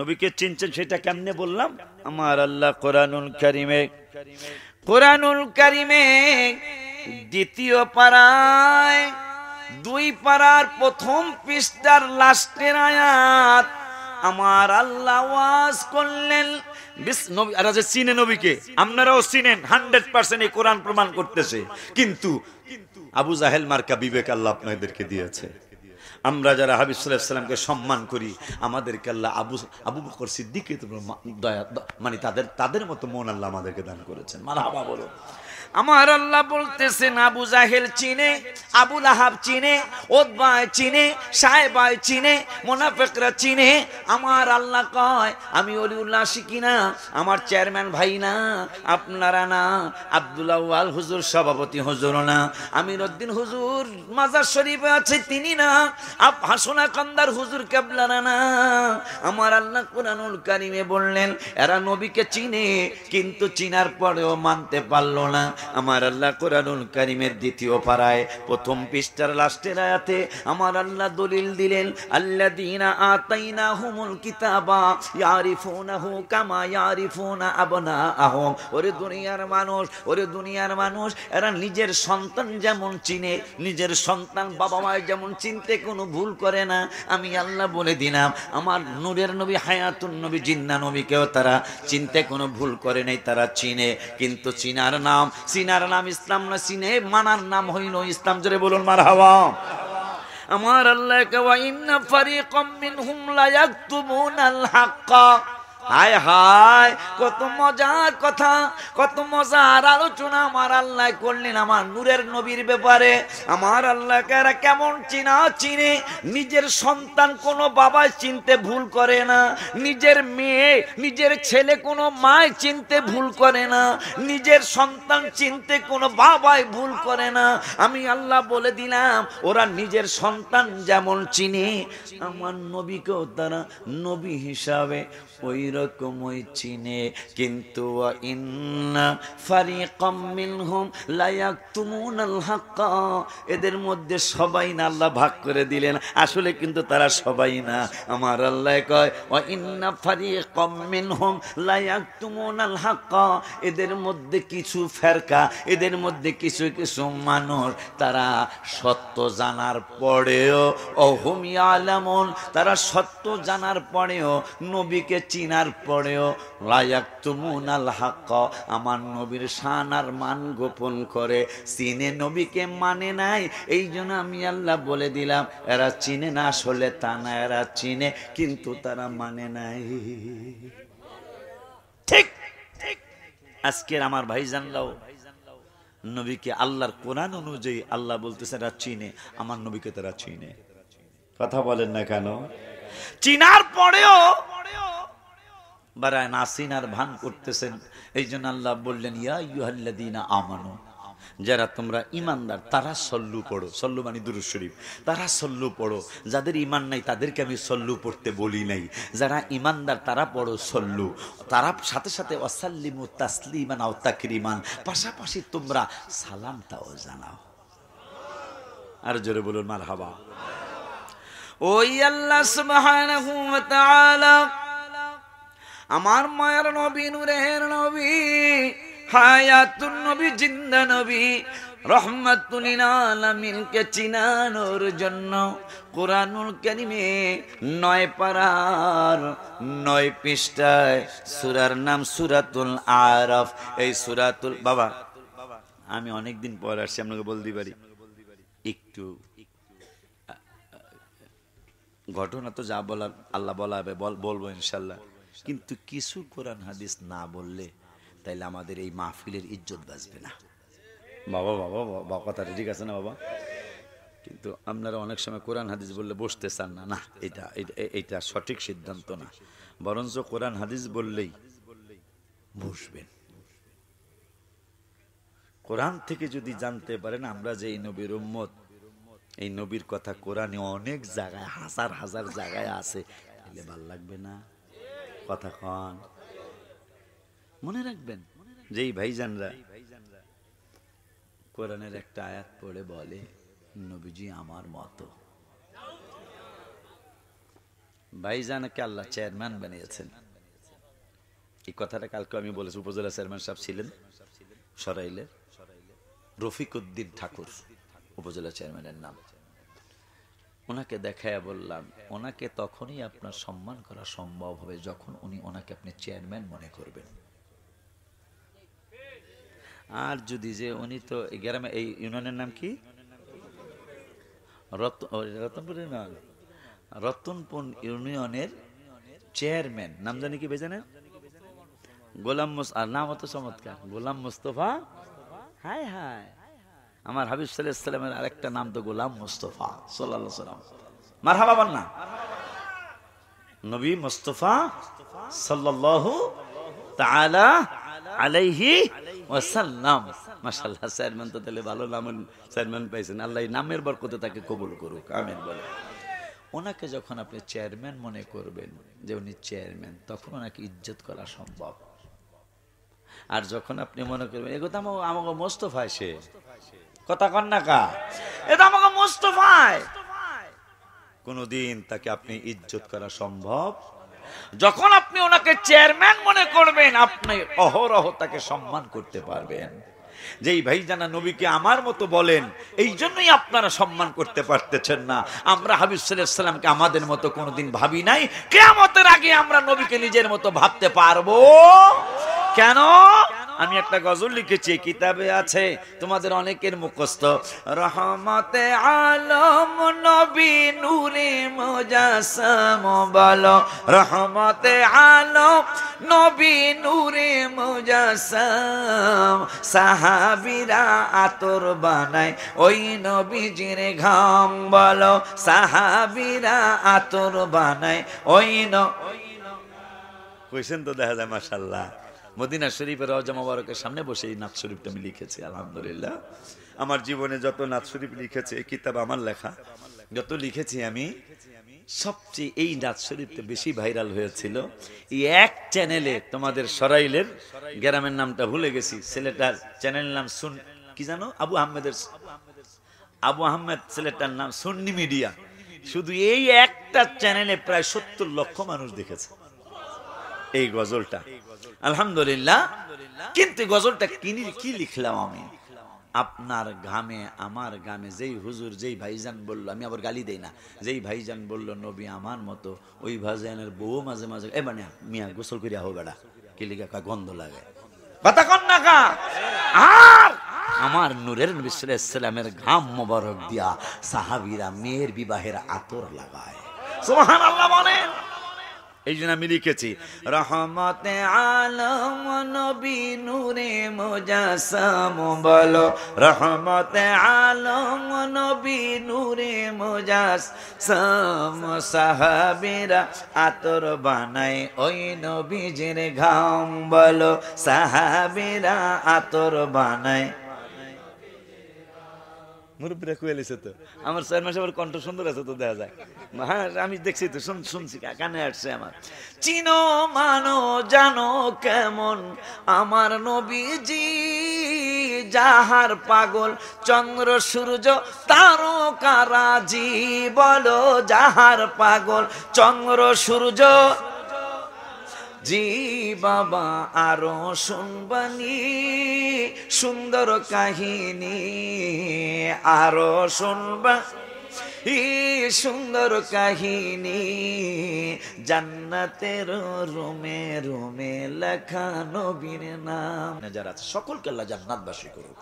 নবীকে চিনছেন সেটা কেমনে বললাম আমার আল্লাহ কোরআনুল কারিমে কোরআনুল কারিমে দ্বিতীয় পাড়ায় দুই পাড়ার প্রথম পৃষ্ঠার লাস্টের আয়াত আমার আল্লাহ ওয়াজ করলেন চিনে নবীকে আপনারাও চিনেন হান্ড্রেড পার্সেন্ট এই কোরআন প্রমাণ করতেছে কিন্তু আবু জাহেল মার্কা বিবেক আল্লাহ আপনাদেরকে দিয়েছে আমরা যারা হাবিসামকে সম্মান করি আমাদেরকে আল্লাহ আবু আবু বকর সিদ্দিক মানে তাদের তাদের মতো মন আল্লাহ আমাদেরকে দান করেছেন মারা বলো আমার আল্লাহ বলতেছেন আবু জাহেল চিনে আবু আহাব চিনে ওদবায় চিনে সাহেবায় চিনে মোনাফেকরা চিনে আমার আল্লাহ কয় আমি অলিউল্লাহ শিখি না আমার চেয়ারম্যান ভাই না আপনারা না আবদুল্লাহ হুজুর সভাপতি হুজুর না আমির উদ্দিন হুজুর মাজার শরীফে আছে তিনি না আপ হাসনা কান্দার হুজুর কেবলারা না আমার আল্লাহ কোরআনুল কারিমে বললেন এরা নবীকে চিনে কিন্তু চিনার পরেও মানতে পারলো না আমার আল্লাহ কোরআনুল করিমের দ্বিতীয় পাড়ায় প্রথম পৃষ্ঠার লাস্টের আয়াতে আমার আল্লাহ দলিল দিলেন আল্লাহ দিনা আতাইনা হুমুল কিতাবা ফোন হু কামা ফোন আবনা আহম ওরে দুনিয়ার মানুষ ওরে দুনিয়ার মানুষ এরা নিজের সন্তান যেমন চিনে নিজের সন্তান বাবা মায়ের যেমন চিনতে কোনো ভুল করে না আমি আল্লাহ বলে দিলাম আমার নূরের নবী হায়াতুন নবী জিন্না নবীকেও তারা চিনতে কোনো ভুল করে নাই তারা চিনে কিন্তু চিনার নাম সিনার নাম ইসলাম না সিনে মানার নাম হইন ইসলাম জোরে বলুন মার হওয়া আমার আল্লাহ কে ইন্না ফারিকুম মিনহুম লা ইয়াকতুমুনাল হাক্কা হায় হায় কত মজার কথা কত মজার আলোচনা আমার আল্লাহ করলেন আমার নূরের নবীর ব্যাপারে আমার আল্লাহ কেমন চিনা চিনে নিজের সন্তান কোনো বাবা চিনতে ভুল করে না নিজের মেয়ে নিজের ছেলে কোনো মায় চিনতে ভুল করে না নিজের সন্তান চিনতে কোনো বাবাই ভুল করে না আমি আল্লাহ বলে দিলাম ওরা নিজের সন্তান যেমন চিনে আমার নবীকেও তারা নবী হিসাবে ওই এরকমই চিনে কিন্তু এদের মধ্যে সবাই না আল্লাহ ভাগ করে দিলেন আসলে কিন্তু তারা সবাই না আমার আল্লাহ কয় ও ইন্না ফারি হোম লাইয়াক মিনহুম আল হাক্কা এদের মধ্যে কিছু ফেরকা এদের মধ্যে কিছু কিছু মানুষ তারা সত্য জানার পরেও অহুম আলামন তারা সত্য জানার পরেও নবীকে চিনার তারপরেও লায়াক তুমুনাল হাক আমার নবীর শান আর মান গোপন করে চিনে নবীকে মানে নাই এই জন্য আমি আল্লাহ বলে দিলাম এরা চিনে না আসলে তা না এরা চিনে কিন্তু তারা মানে নাই ঠিক আজকের আমার ভাই জানলাও নবীকে আল্লাহর কোরআন অনুযায়ী আল্লাহ বলতেছে এরা চিনে আমার নবীকে তারা চিনে কথা বলেন না কেন চিনার পরেও বারায় নাসিনার ভান করতেছেন এই জন্য আল্লাহ বললেন ইয়া ইউহাল্লাদিনা আমানো যারা তোমরা ইমানদার তারা সল্লু পড়ো সল্লু মানে দুরু শরীফ তারা সল্লু পড়ো যাদের ইমান নাই তাদেরকে আমি সল্লু পড়তে বলি নাই যারা ইমানদার তারা পড়ো সল্লু তারা সাথে সাথে অসাল্লিমু তাসলিমান আও তাকরিমান পাশাপাশি তোমরা সালামটাও জানাও আর জোরে বলুন মার হাবা ওই আল্লাহ সুবহানাহু ওয়া তাআলা আমার মায়ের নবী নূরের নবী হায়াতুন নবী জিন্দা নবী রহমাতুলিল আলামিনকে চিনানোর জন্য কোরআনুল কারিমে নয় পারার নয় পৃষ্ঠায় সুরার নাম সুরাতুল আরফ এই সুরাতুল বাবা আমি অনেকদিন পর আসছি আপনাকে বলতে পারি একটু ঘটনা তো যা বলার আল্লাহ বলা হবে বলবো ইনশাল্লাহ কিন্তু কিছু কোরআন হাদিস না বললে তাইলে আমাদের এই মাহফিলের ইজ্জত বাঁচবে না বাবা বাবা বাবা কথাটা ঠিক আছে না বাবা কিন্তু আপনারা অনেক সময় কোরআন হাদিস বললে বসতে চান না না এটা এটা সঠিক সিদ্ধান্ত না বরঞ্চ কোরআন হাদিস বললেই বসবেন কোরআন থেকে যদি জানতে পারেন আমরা যে এই নবীর উম্মত এই নবীর কথা কোরআনে অনেক জায়গায় হাজার হাজার জায়গায় আছে ভাল লাগবে না কথা কন মনে রাখবেন যেই ভাইজানরা কোরআনের একটা আয়াত পড়ে বলে নবীজি আমার মতো ভাইজানকে আল্লাহ চেয়ারম্যান বানিয়েছেন এই কথাটা কালকে আমি বলেছি উপজেলা চেয়ারম্যান সাহেব ছিলেন সরাইলের রফিক উদ্দিন ঠাকুর উপজেলা চেয়ারম্যানের নাম ওনাকে দেখায় বললাম ওনাকে তখনই আপনার সম্মান করা সম্ভব হবে যখন উনি ওনাকে আপনি চেয়ারম্যান মনে করবেন আর যদি যে উনি তো গ্রামে এই ইউনিয়নের নাম কি রতনপুরের নাম রতনপুর ইউনিয়নের চেয়ারম্যান নাম জানি কি বেজানে গোলাম মোস আর নাম অত চমৎকার গোলাম মোস্তফা হায় হায় আমার হাবিব সাল্লাহ ইসলামের আরেকটা নাম তো গোলাম মুস্তফা সাল্লাহ সাল্লাম মার হাবাবার না নবী মুস্তফা সাল্লাল্লাহু তাআলা আলাইহি ওয়াসাল্লাম মাশাআল্লাহ চেয়ারম্যান তো তাহলে ভালো নাম চেয়ারম্যান পাইছেন আল্লাহ নামের বরকতে তাকে কবুল করুক আমিন বলে ওনাকে যখন আপনি চেয়ারম্যান মনে করবেন যে উনি চেয়ারম্যান তখন ওনাকে ইজ্জত করা সম্ভব আর যখন আপনি মনে করবেন এগো তো আমাকে মোস্তফা সে কথা কন না কা এটা আমাকে মোস্তফায় কোনদিন তাকে আপনি ইজ্জত করা সম্ভব যখন আপনি ওনাকে চেয়ারম্যান মনে করবেন আপনি অহরহ তাকে সম্মান করতে পারবেন যেই ভাই জানা নবীকে আমার মতো বলেন এই জন্যই আপনারা সম্মান করতে পারতেছেন না আমরা হাবিব সাল্লামকে আমাদের মতো কোনোদিন ভাবি নাই কেয়ামতের আগে আমরা নবীকে নিজের মতো ভাবতে পারবো কেন আমি একটা গজল লিখেছি কিতাবে আছে তোমাদের অনেকের মুখস্থ রহমতে আলম নবী নূরে মোজাসম বলো রহমতে আলম নবী নূরে মোজাসম সাহাবিরা আতর বানায় ওই নবীজির ঘাম বলো সাহাবিরা আতর বানায় ওই ন কইছেন তো দেখা যায় মাসাল্লাহ মদিনা শরীফের রজা মোবারকের সামনে বসে এই নাচ শরীফটা আমি লিখেছি আলহামদুলিল্লাহ আমার জীবনে যত নাচ শরীফ লিখেছে কিতাব আমার লেখা যত লিখেছি আমি সবচেয়ে এই নাচ শরীফটা বেশি ভাইরাল হয়েছিল এই এক চ্যানেলে তোমাদের সরাইলের গ্রামের নামটা ভুলে গেছি ছেলেটার চ্যানেলের নাম শুন কি জানো আবু আহমেদের আবু আহমেদ ছেলেটার নাম সুন্নি মিডিয়া শুধু এই একটা চ্যানেলে প্রায় সত্তর লক্ষ মানুষ দেখেছে এই গজলটা আলহামদুলিল্লাহ কিন্তু গজলটা কিনি কি লিখলাম আমি আপনার গামে আমার গামে যেই হুজুর যেই ভাইজান বলল আমি আবার গালি দেই না যেই ভাইজান বলল নবী আমার মতো ওই ভাইজানের বউ মাঝে মাঝে এ মানে মিয়া গোসল করিয়া হো বেড়া কি লিখা কা গন্ধ লাগে আমার নূরের নবিসামের ঘাম মোবারক দিয়া সাহাবিরা মেয়ের বিবাহের আতর লাগায় সোহান আল্লাহ বলেন এই জন্য আমি লিখেছি রহমতে আলম নবী নূরে মোজাসম বলো রহমতে আলম নবী নূরে মোজাসাম সাহাবিরা আতর বানাই ওই জেনে ঘাম বলো সাহাবিরা আতর বানায় মুরব্বীরা কুয়ে লিছে তো আমার ছয় মাসে আবার কণ্ঠ সুন্দর আছে তো দেখা যায় হ্যাঁ আমি দেখছি তো শুন শুনছি কানে আসছে আমার চিনো মানো জানো কেমন আমার নবীজি যাহার পাগল চন্দ্র সূর্য তারকারাজি বলো যাহার পাগল চন্দ্র সূর্য জি বাবা আর শুনবানি সুন্দর কাহিনী আর শুনবা ই সুন্দর কাহিনী জান্নাতের রোমে রোমে লেখা নবীর নাম যারা আছে সকলকে আল্লাহ বাসী করুক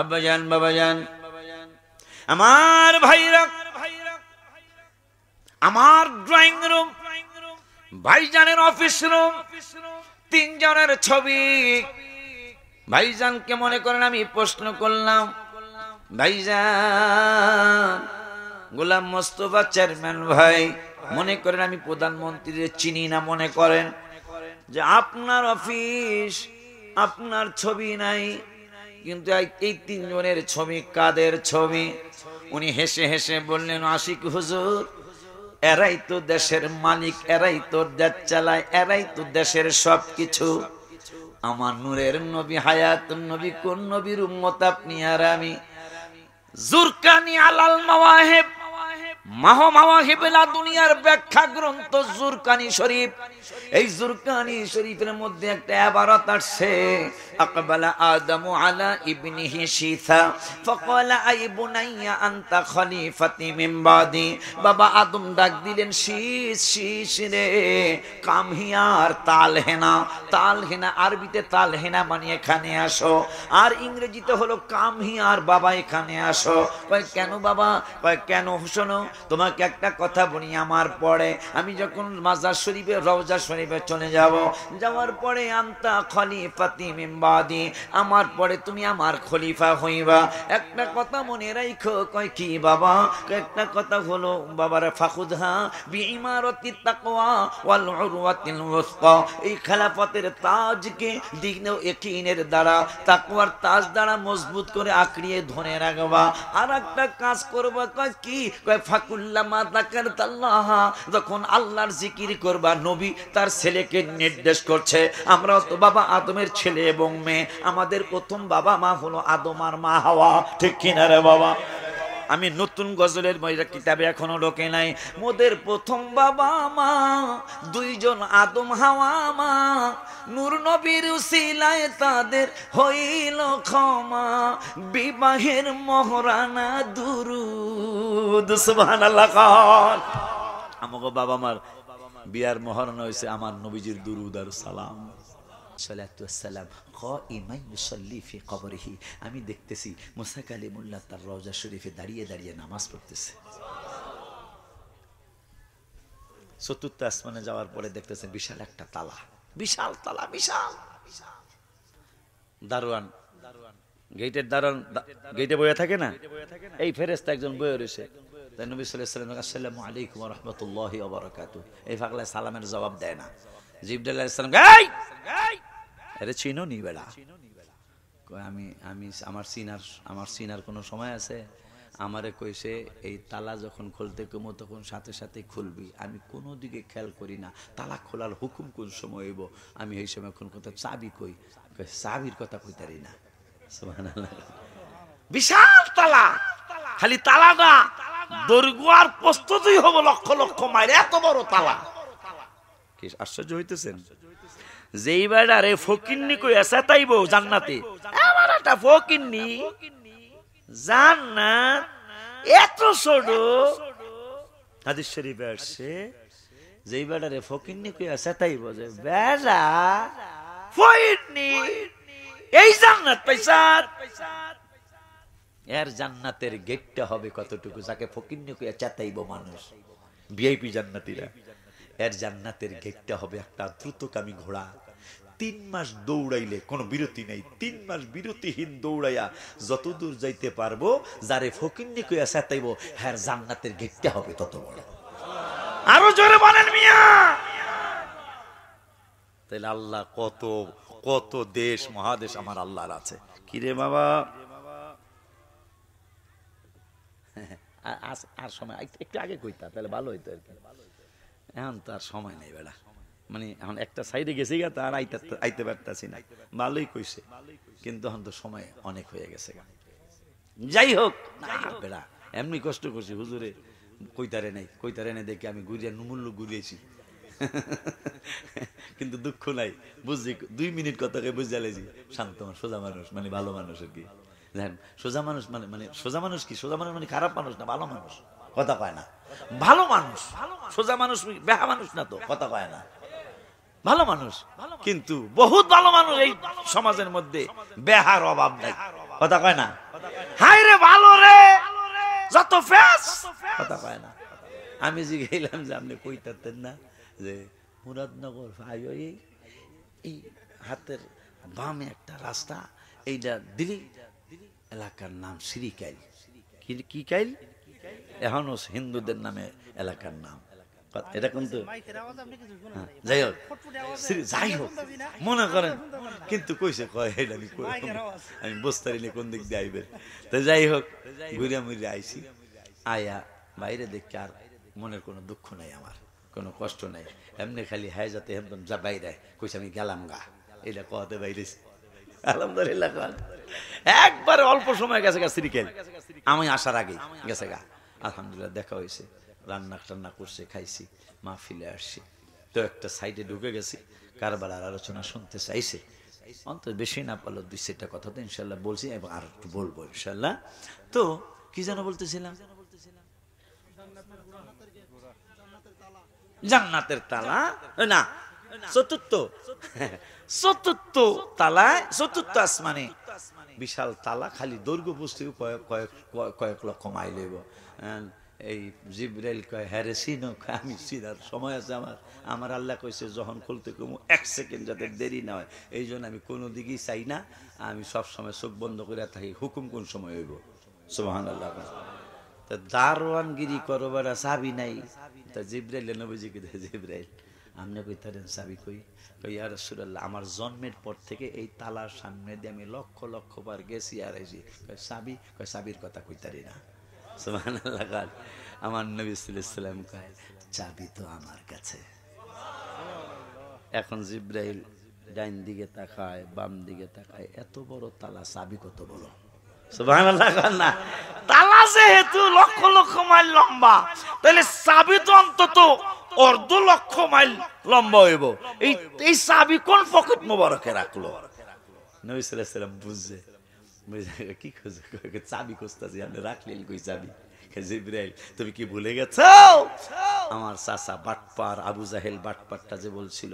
আব্বা জান বাবা জান আমার ভাইরা আমার ড্রয়িং রুম ভাইজানের অফিস রুম তিনজনের ছবি ভাইজানকে মনে করেন আমি প্রশ্ন করলাম ভাইজান গোলাম মোস্তফা চেয়ারম্যান ভাই মনে করেন আমি প্রধানমন্ত্রীর চিনি না মনে করেন যে আপনার অফিস আপনার ছবি নাই কিন্তু এই তিনজনের ছবি কাদের ছবি উনি হেসে হেসে বললেন আশিক হুজুর এরাই তো দেশের মালিক এরাই তো দেশ চালায় এরাই তো দেশের সবকিছু আমার নূরের নবী হায়াত নবী কোন নবীর উম্মত আপনি আর আমি জুরকানি আলাল মাওয়াহেব মাহমাওয়াহিবেলা দুনিয়ার ব্যাখ্যা গ্রন্থ শরীফ এই শরীফের মধ্যে একটা আছে আলা ইবনিহি শিথা আই আনতা বাবা আদম ডাক দিলেন শীষ শীষ রে কাম হেনা তাল হেনা আরবিতে হেনা মানে এখানে আসো আর ইংরেজিতে হলো কামহিয়ার বাবা এখানে আসো কয় কেন বাবা কয় কেন শোনো তোমাকে একটা কথা বলি আমার পরে আমি যখন মাজার শরীফে রওজা শরীফে চলে যাব যাওয়ার পরে আন্তা খলিফাতি মিম্বাদি আমার পরে তুমি আমার খলিফা হইবা একটা কথা মনে রাইখো কয় কি বাবা একটা কথা হলো বাবার ফাকুদহা বি ইমারতি তাকওয়া ওয়াল উরওয়াতিল উসকা এই খেলাফতের তাজকে দিগ্ন দ্বারা তাকওয়ার তাজ দ্বারা মজবুত করে আঁকড়িয়ে ধরে রাখবা আর একটা কাজ করবা কয় কি কয় কুল্লামা তাল্লাহা যখন আল্লাহর জিকির করবা নবী তার ছেলেকে নির্দেশ করছে আমরা তো বাবা আদমের ছেলে এবং মেয়ে আমাদের প্রথম বাবা মা হলো আদম আর মা হওয়া ঠিক কিনারে বাবা আমি নতুন গজলের ময়রা কিতাবে এখনো লোকে নাই মোদের প্রথম বাবা মা দুইজন আদম হাওয়া মা নূর নবীর সিলায় তাদের হইল ক্ষমা বিবাহের মহরানা দুরু সুবহান আল্লাহ আমাকে বাবা মার বিয়ার মহারণা হয়েছে আমার নবীজির দুরুদ আর সালাম আমি দেখতেছি আলী কালিমুল্লাহ তার রজা শরীফে দাঁড়িয়ে দাঁড়িয়ে নামাজ পড়তেছে চতুর্থ আসমানে যাওয়ার পরে দেখতেছে বিশাল একটা তালা বিশাল তালা বিশাল দারোয়ান গেটের দারোয়ান গেটে বয়ে থাকে না এই ফেরেস্তা একজন বয়ে রয়েছে তাই নবী সাল্লাম আসসালামু আলাইকুম রহমতুল্লাহ এই সালামের জবাব দেয় না জিবদুল্লাহ ইসলাম এটা চিনো নি বেড়া আমি আমি আমার সিনার আমার সিনার কোনো সময় আছে আমারে কইছে এই তালা যখন খুলতে কমো তখন সাথে সাথে খুলবি আমি কোনো দিকে খেয়াল করি না তালা খোলার হুকুম কোন সময় হইব আমি এই সময় কোন কথা চাবি কই চাবির কথা তারি না বিশাল তালা খালি তালা না দৈর্ঘ্য প্রস্তুতই হবো লক্ষ লক্ষ মাইরে এত বড় তালা কি আশ্চর্য হইতেছেন যেই আরে ফকিন্নি কই তাইব জান্নাতে আমার একটা ফকিন্নি জান্নাত এত ছোট হাদিস শরীফে আসছে যেই বেড়ারে ফকিন্নি কই তাইব যে বেড়া ফকিন্নি এই জান্নাত পয়সা এর জান্নাতের গেটটা হবে কতটুকু যাকে ফকিন্নি কইয়া চাতাইব মানুষ ভিআইপি জান্নাতিরা এর জান্নাতের গেটটা হবে একটা দ্রুতকামী ঘোড়া তিন মাস দৌড়াইলে কোনো বিরতি নেই তিন মাস বিরতিহীন দৌড়াইয়া যতদূর যাইতে পারবো যারে ফকিন্নি কইয়া সেতাইব হ্যাঁ জান্নাতের গেটটা হবে তত বড় আরো জোরে বলেন মিয়া তাহলে আল্লাহ কত কত দেশ মহাদেশ আমার আল্লাহর আছে কিরে বাবা আর সময় একটু আগে কইতা তাহলে ভালো হইতো আর কি এখন তো আর সময় নেই বেড়া মানে এখন একটা সাইডে গেছে গা তার আইতে আইতে না ভালোই কইছে কিন্তু এখন তো সময় অনেক হয়ে গেছে গা যাই হোক বেড়া এমনি কষ্ট করছি হুজুরে কইতারে নাই কইতারে নাই দেখে আমি ঘুরিয়া নুমুল্লু ঘুরিয়েছি কিন্তু দুঃখ নাই বুঝছি দুই মিনিট কথাকে বুঝে লেছি শান্ত সোজা মানুষ মানে ভালো মানুষ আর কি সোজা মানুষ মানে মানে সোজা মানুষ কি সোজা মানুষ মানে খারাপ মানুষ না ভালো মানুষ কথা কয় না ভালো মানুষ সোজা মানুষ বেহা মানুষ না তো কথা কয় না ভালো মানুষ কিন্তু বহুত ভালো মানুষ এই সমাজের মধ্যে বেহার অভাব নাই কথা কয় না হাই রে ভালো রে যত ফেস কথা কয় না আমি যে গেলাম যে আপনি কইতাতেন না যে মুরাদনগর ভাই এই হাতের বামে একটা রাস্তা এইটা দিলি এলাকার নাম সিরিকাইল কি কাইল এখনো হিন্দুদের নামে এলাকার নাম এটা কিন্তু হ্যাঁ, যাই হোক যাই হোক মনে করেন কিন্তু কইসে কয় এটা আমি আমি বস্তারি নিয়ে কোন দিক দিয়ে আইবেন তো যাই হোক ঘুরে মুরিয়া আইসি আয়া বাইরে দেখে আর মনের কোনো দুঃখ নাই আমার কোনো কষ্ট নাই এমনি খালি হ্যাঁ যাতে একদম যা বাইরে কইসে আমি গেলাম গা এটা কহাতে বাইরেছি আলহামদুলিল্লাহ একবারে অল্প সময় গেছে গা সিরিকেল আমি আসার আগে গেছে গা আলহামদুলিল্লাহ দেখা হয়েছে রান্না টান্না করছে খাইছি মা ফিলে আসছি তো একটা সাইডে ঢুকে গেছি আর আলোচনা শুনতে চাইছে অন্তত বেশি না পারলো দুই সেটা কথা তো ইনশাল্লাহ বলছি এবং আর একটু বলবো ইনশাল্লাহ তো কি যেন বলতেছিলাম জান্নাতের তালা না চতুর্থ চতুর্থ তালায় চতুর্থ আসমানে বিশাল তালা খালি দৈর্ঘ্য বস্তু কয়েক কয়েক কয়েক লক্ষ মাইল হইব এই জিব্রাইল কয় হ্যারে সিনো আমি সিনার সময় আছে আমার আমার আল্লাহ কইছে যখন খুলতে কমু এক সেকেন্ড যাতে দেরি না হয় এই জন্য আমি কোনো দিকেই চাই না আমি সব সময় চোখ বন্ধ করে থাকি হুকুম কোন সময় হইব সোহান আল্লাহ তা দারোয়ানগিরি করবার চাবি নাই তা জিব্রাইল নবীজি কে জিব্রাইল আপনি কই তারেন চাবি কই আর রাসূলুল্লাহ আমার জন্মের পর থেকে এই তালার সামনে দিয়ে আমি লক্ষ লক্ষ বার গেছি আর এসি কয় চাবি কয় চাবির কথা কইতারি না আমার চাবি তো আমার কাছে এখন জিব্রাইল ডাইন দিকে তাকায় বাম দিকে তাকায় এত বড় তালা চাবি কত বড় না তালা যেহেতু লক্ষ লক্ষ মাইল লম্বা তাহলে অন্তত অর্ধ লক্ষ মাইল লম্বা এই এই কোন রাখলো বুঝছে কি খোঁজে চাবি খুঁজতেছি আপনি রাখলেন কই চাবি জিব্রাইল তুমি কি ভুলে গেছ আমার চাচা বাটপার আবু জাহেল বাটপারটা যে বলছিল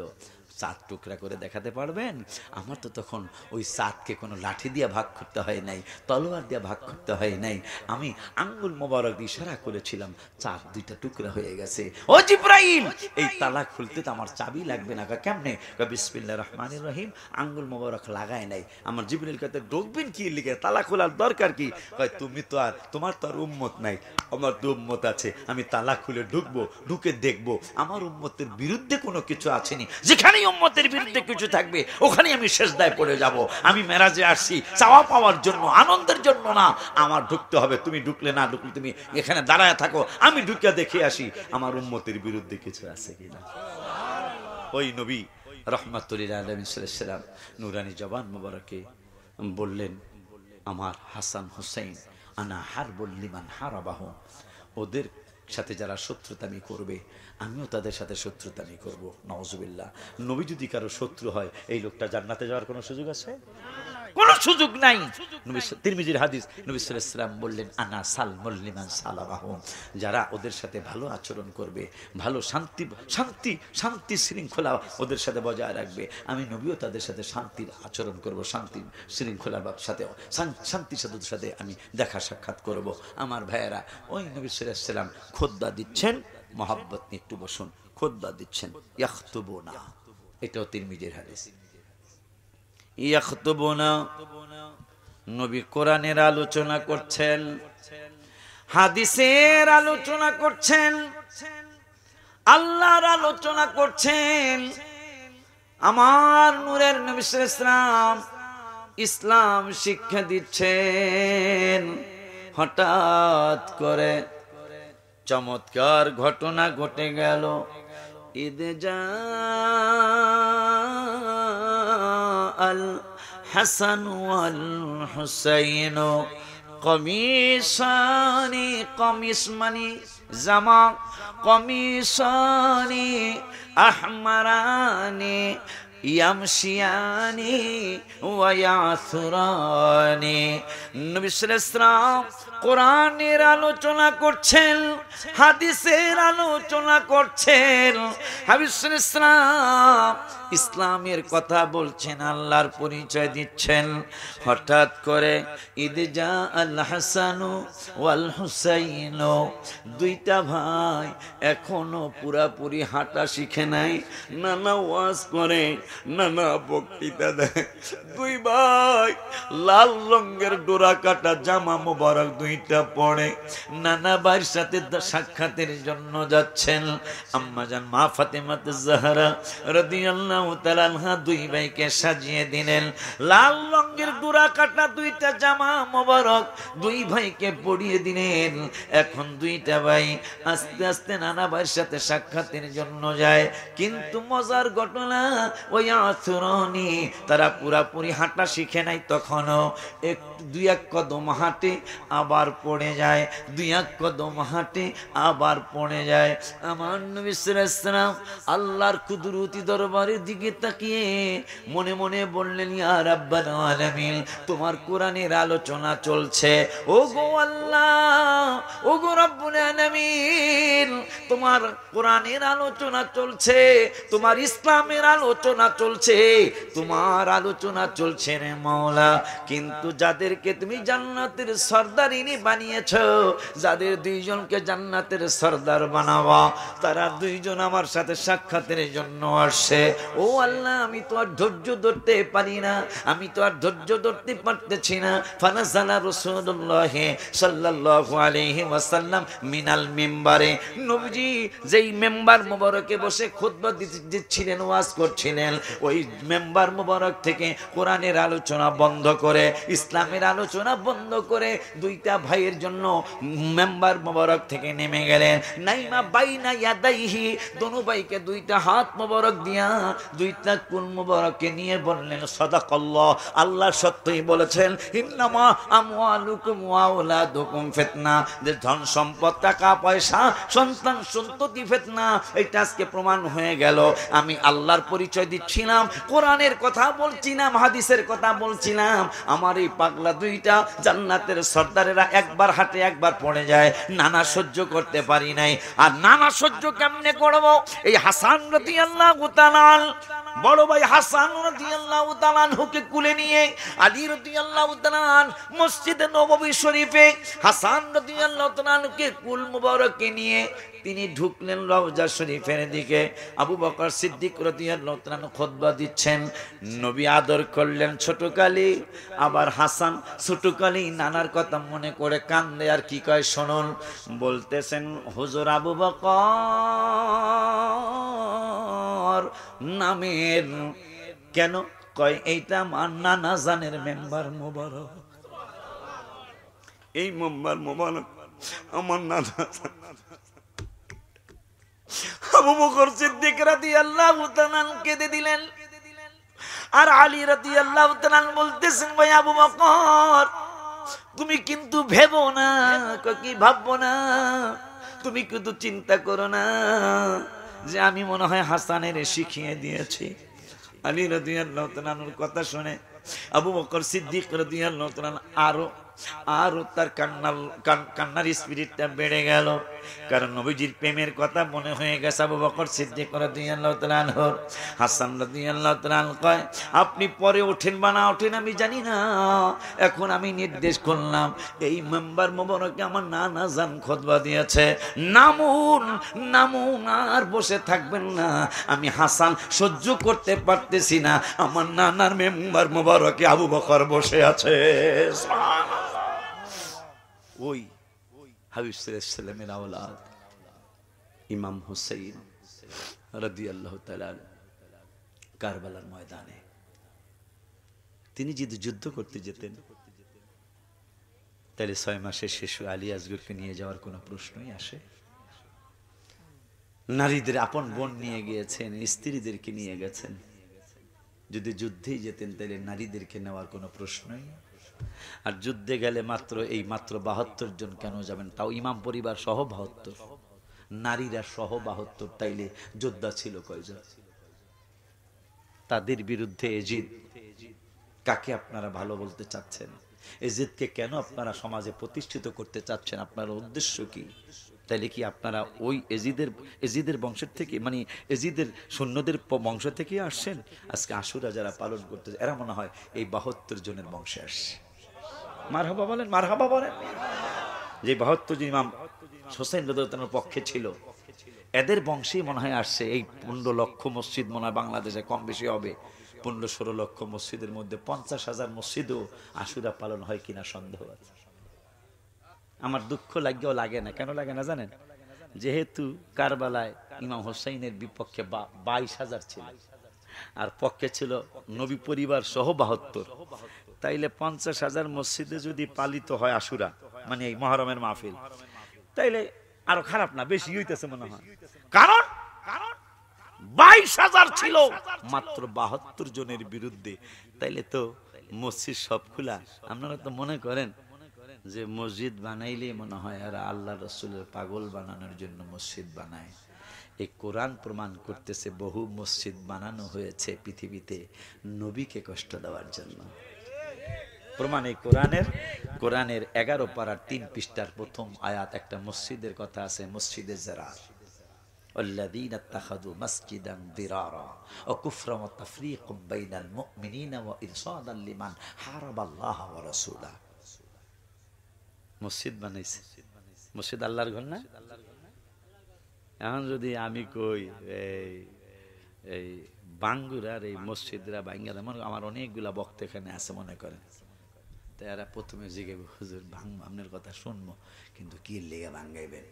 চাঁদ টুকরা করে দেখাতে পারবেন আমার তো তখন ওই চাঁদকে কোনো লাঠি দিয়ে ভাগ করতে হয় নাই তলোয়ার দিয়ে ভাগ করতে হয় নাই আমি আঙ্গুল মোবারক ইশারা করেছিলাম চাঁদ দুইটা টুকরা হয়ে গেছে ও জিব্রাইল এই তালা খুলতে তো আমার চাবি লাগবে না কেমনে বিসমিল্লা রহমান রহিম আঙ্গুল মোবারক লাগায় নাই আমার জিব্রাইল কাতে ঢুকবেন কি লিখে তালা খোলার দরকার কি কয় তুমি তো আর তোমার তো আর উম্মত নাই আমার তো উম্মত আছে আমি তালা খুলে ঢুকবো ঢুকে দেখবো আমার উম্মতের বিরুদ্ধে কোনো কিছু আসেনি যেখানে ওই উম্মতের বিরুদ্ধে কিছু থাকবে ওখানে আমি শেষ দায় পড়ে যাব আমি মেরাজে আসছি চাওয়া পাওয়ার জন্য আনন্দের জন্য না আমার ঢুকতে হবে তুমি ঢুকলে না ঢুকলে তুমি এখানে দাঁড়ায় থাকো আমি ঢুকে দেখে আসি আমার উম্মতের বিরুদ্ধে কিছু আছে কিনা ওই নবী রহমাতুল্লাহাম নুরানি জবান মুবারকে বললেন আমার হাসান হোসেন আনা হার বললিমান আবাহ ওদের সাথে যারা শত্রুতামি করবে আমিও তাদের সাথে শত্রুতানি করবো নওয়াজবিল্লা নবী যদি কারো শত্রু হয় এই লোকটা জান্নাতে যাওয়ার কোনো সুযোগ আছে কোনো সুযোগ নাই তিরমিজির হাদিস নবিসাম বললেন আনা সাল মল্লিমান সালামাহ যারা ওদের সাথে ভালো আচরণ করবে ভালো শান্তি শান্তি শান্তি শৃঙ্খলা ওদের সাথে বজায় রাখবে আমি নবীও তাদের সাথে শান্তির আচরণ করব শান্তি শৃঙ্খলার সাথে শান্তির সাধুদের সাথে আমি দেখা সাক্ষাৎ করব আমার ভাইয়েরা ওই নবী সাল্লাম খোদ্া দিচ্ছেন মহাব্বত নিয়ে একটু বসুন খোদ্া দিচ্ছেন ইয়াখতুবোনা এটাও তিরমিজের হাদিস ইয়াখতুবোনা নবী কোরআনের আলোচনা করছেন হাদিসের আলোচনা করছেন আল্লাহর আলোচনা করছেন আমার নূরের নবী ইসলাম ইসলাম শিক্ষা দিচ্ছেন হঠাৎ করে চমৎকার ঘটনা ঘটে গেল ঈদে যা আল হাসান আল হুসাইন কমিশানি কমিশ মানি জামা কমিশনি আহমারানি ইয়ামশিয়ানি ওয়াসুরানি নবিশ্রেশ্রাম কোরআনের আলোচনা করছেন হাদিসের আলোচনা করছেন ইসলাম ইসলামের কথা বলছেন আল্লাহর পরিচয় দিচ্ছেন হঠাৎ করে ইদজা আল হাসানু ওয়াল হুসাইন দুইটা ভাই এখনো পুরাপুরি হাঁটা শিখে নাই নানা ওয়াজ করে নানা বক্তৃতা দেয় দুই ভাই লাল রঙের ডোরা কাটা জামা মোবারক দুই বইটা পড়ে নানা বাড়ির সাথে সাক্ষাতের জন্য যাচ্ছেন আম্মা যান মা ফাতেমাত জাহারা রাদিয়াল্লাহু তাআলা দুই ভাইকে সাজিয়ে দিলেন লাল রঙের দুরা কাটা দুইটা জামা মোবারক দুই ভাইকে পড়িয়ে দিলেন এখন দুইটা ভাই আস্তে আস্তে নানা ভাইয়ের সাথে সাক্ষাতের জন্য যায় কিন্তু মজার ঘটনা ওই আচরণী তারা পুরাপুরি হাঁটা শিখে নাই তখনও এক দুই এক কদম হাঁটে আবার আবার পড়ে যায় দুই এক কদম হাঁটে আবার পড়ে যায় আমার নবিসাম আল্লাহর কুদরতি দরবারের দিকে তাকিয়ে মনে মনে বললেন আর আব্বাল আলমিন তোমার কোরআনের আলোচনা চলছে ও গো আল্লাহ ও গো রব্বুল আলমিন তোমার কোরআনের আলোচনা চলছে তোমার ইসলামের আলোচনা চলছে তোমার আলোচনা চলছে রে মাওলা কিন্তু যাদেরকে তুমি জান্নাতের সর্দারিনী সঙ্গী বানিয়েছ যাদের দুইজনকে জান্নাতের সর্দার বানাবা তারা দুইজন আমার সাথে সাক্ষাতের জন্য আসছে ও আল্লাহ আমি তো আর ধৈর্য ধরতে পারি না আমি তো আর ধৈর্য ধরতে পারতেছি না ফানাসালা রসুল্লাহ সাল্লাল্লাহু আলাইহি ওয়াসাল্লাম মিনাল মেম্বারে নবীজি যেই মেম্বার মোবারকে বসে খুতবা দিচ্ছিলেন ওয়াজ করছিলেন ওই মেম্বার মোবারক থেকে কোরআনের আলোচনা বন্ধ করে ইসলামের আলোচনা বন্ধ করে দুইটা ভাইয়ের জন্য মেম্বার মোবারক থেকে নেমে গেলেন নাইমা বাই না ইয়াদাইহি দনু ভাইকে দুইটা হাত মোবারক দিয়া দুইটা কুল মোবারককে নিয়ে বললেন সদাকল্লাহ আল্লাহ সত্যই বলেছেন ইন্নামা আমওয়ালুকুম ওয়া আওলাদুকুম ফিতনা যে ধন সম্পদ টাকা পয়সা সন্তান সন্ততি ফিতনা এটা আজকে প্রমাণ হয়ে গেল আমি আল্লাহর পরিচয় দিচ্ছিলাম কোরআনের কথা বলছিলাম হাদিসের কথা বলছিলাম আমার এই পাগলা দুইটা জান্নাতের সর্দারের ছেলেরা একবার হাতে একবার পড়ে যায় নানা সহ্য করতে পারি নাই আর নানা সহ্য কেমনে করব এই হাসান রতি আল্লাহ গুতানাল বড় ভাই হাসান রতি আল্লাহ উদালান হুকে কুলে নিয়ে আলী রতি আল্লাহ উদালান মসজিদে নববী শরীফে হাসান রতি রাদিয়াল্লাহু তাআলাকে কুল মুবারকে নিয়ে তিনি ঢুকলেন রওজা শরীফের দিকে আবু বকর সিদ্দিক রতিয়ান খোদবা দিচ্ছেন নবী আদর করলেন ছোটকালি আবার হাসান ছোটকালি নানার কথা মনে করে কান্দে আর কি কয় শোনন বলতেছেন হুজুর আবু বকর নামের কেন কয় এইটা আমার নানা জানের মেম্বার মোবার এই মেম্বার মোবার আমার নানা আবু বকর সিদ্দিক আল্লাহ তাআলা কেঁদে দিলেন আর আলী রাদিয়াল্লাহু তাআলা বলতেছেন ভাই আবু বকর তুমি কিন্তু ভেবো না কি ভাববো না তুমি কিন্তু চিন্তা করো না যে আমি মনে হয় হাসানের শিখিয়ে দিয়েছি আলী রদিয়াল তাআলার কথা শুনে আবু বকর সিদ্দিক রদিয়াল তাআলা আরো আর তার কান্নার কান্নার স্পিরিটটা বেড়ে গেল কারণ নবীজির প্রেমের কথা মনে হয়ে গেছে আবু বকর সিদ্দিক রাদিয়াল্লাহু তাআলা হাসান রাদিয়াল্লাহু তাআলা কয় আপনি পরে ওঠেন বা না ওঠেন আমি জানি না এখন আমি নির্দেশ করলাম এই মেম্বার মোবারকে আমার নানা জান খুতবা দিয়েছে নামুন নামুন আর বসে থাকবেন না আমি হাসান সহ্য করতে পারতেছি না আমার নানার মেম্বার মোবারকে আবু বকর বসে আছে সুবহানাল্লাহ ওই হাবিবসালামের আওলাদ ইমাম হুসাইন রদি আল্লাহ কারবালার ময়দানে তিনি যদি যুদ্ধ করতে যেতেন তাহলে ছয় মাসের শিশু আলী আজগরকে নিয়ে যাওয়ার কোনো প্রশ্নই আসে নারীদের আপন বোন নিয়ে গিয়েছেন স্ত্রীদেরকে নিয়ে গেছেন যদি যুদ্ধেই যেতেন তাহলে নারীদেরকে নেওয়ার কোনো প্রশ্নই আর যুদ্ধে গেলে মাত্র এই মাত্র বাহাত্তর জন কেন যাবেন তাও ইমাম পরিবার সহ বাহাত্তর নারীরা সহ বাহাত্তর তাইলে যোদ্ধা ছিল কয়জন তাদের বিরুদ্ধে এজিদ কাকে আপনারা ভালো বলতে চাচ্ছেন এজিদকে কেন আপনারা সমাজে প্রতিষ্ঠিত করতে চাচ্ছেন আপনার উদ্দেশ্য কি তাইলে কি আপনারা ওই এজিদের এজিদের বংশের থেকে মানে এজিদের সৈন্যদের বংশ থেকে আসছেন আজকে আশুরা যারা পালন করতে এরা মনে হয় এই বাহাত্তর জনের বংশে আসছে মারহাবা বলেন মারহাবা বলেন যে বাহাত্তর ইমাম হোসেন রদতানোর পক্ষে ছিল এদের বংশেই মনে হয় আসছে এই পনেরো লক্ষ মসজিদ মনে হয় বাংলাদেশে কম বেশি হবে পনেরো ষোলো লক্ষ মসজিদের মধ্যে পঞ্চাশ হাজার মসজিদও আশুরা পালন হয় কিনা সন্দেহ আছে আমার দুঃখ লাগেও লাগে না কেন লাগে না জানেন যেহেতু কারবালায় ইমাম হোসাইনের বিপক্ষে বাইশ হাজার ছিল আর পক্ষে ছিল নবী পরিবার সহ বাহাত্তর তাইলে পঞ্চাশ হাজার মসজিদে যদি পালিত হয় আশুরা মানে এই মহরমের মাহফিল তাইলে আরো খারাপ না বেশি হইতেছে মনে হয় কারণ কারণ বাইশ হাজার ছিল মাত্র বাহাত্তর জনের বিরুদ্ধে তাইলে তো মসজিদ সব খোলা আপনারা তো মনে করেন যে মসজিদ বানাইলে মনে হয় আর আল্লাহ রসুলের পাগল বানানোর জন্য মসজিদ বানায় এই কোরআন প্রমাণ করতেছে বহু মসজিদ বানানো হয়েছে পৃথিবীতে নবীকে কষ্ট দেওয়ার জন্য প্রমাণে কোরআনের কোরআনের এগারো পাড়ার তিন পৃষ্ঠার প্রথম আয়াত একটা মসজিদের কথা আছে মসজিদের জেরা মসজিদ বানাইছে মসজিদ এখন যদি আমি কই এই এই বাঙ্গুরার এই মসজিদরা বাঙ্গাল আমার অনেকগুলা বক্ত এখানে আছে মনে করেন তারা প্রথমে জিগে হুজুর ভাঙ আপনার কথা শুনবো কিন্তু কি লেগে ভাঙাইবেন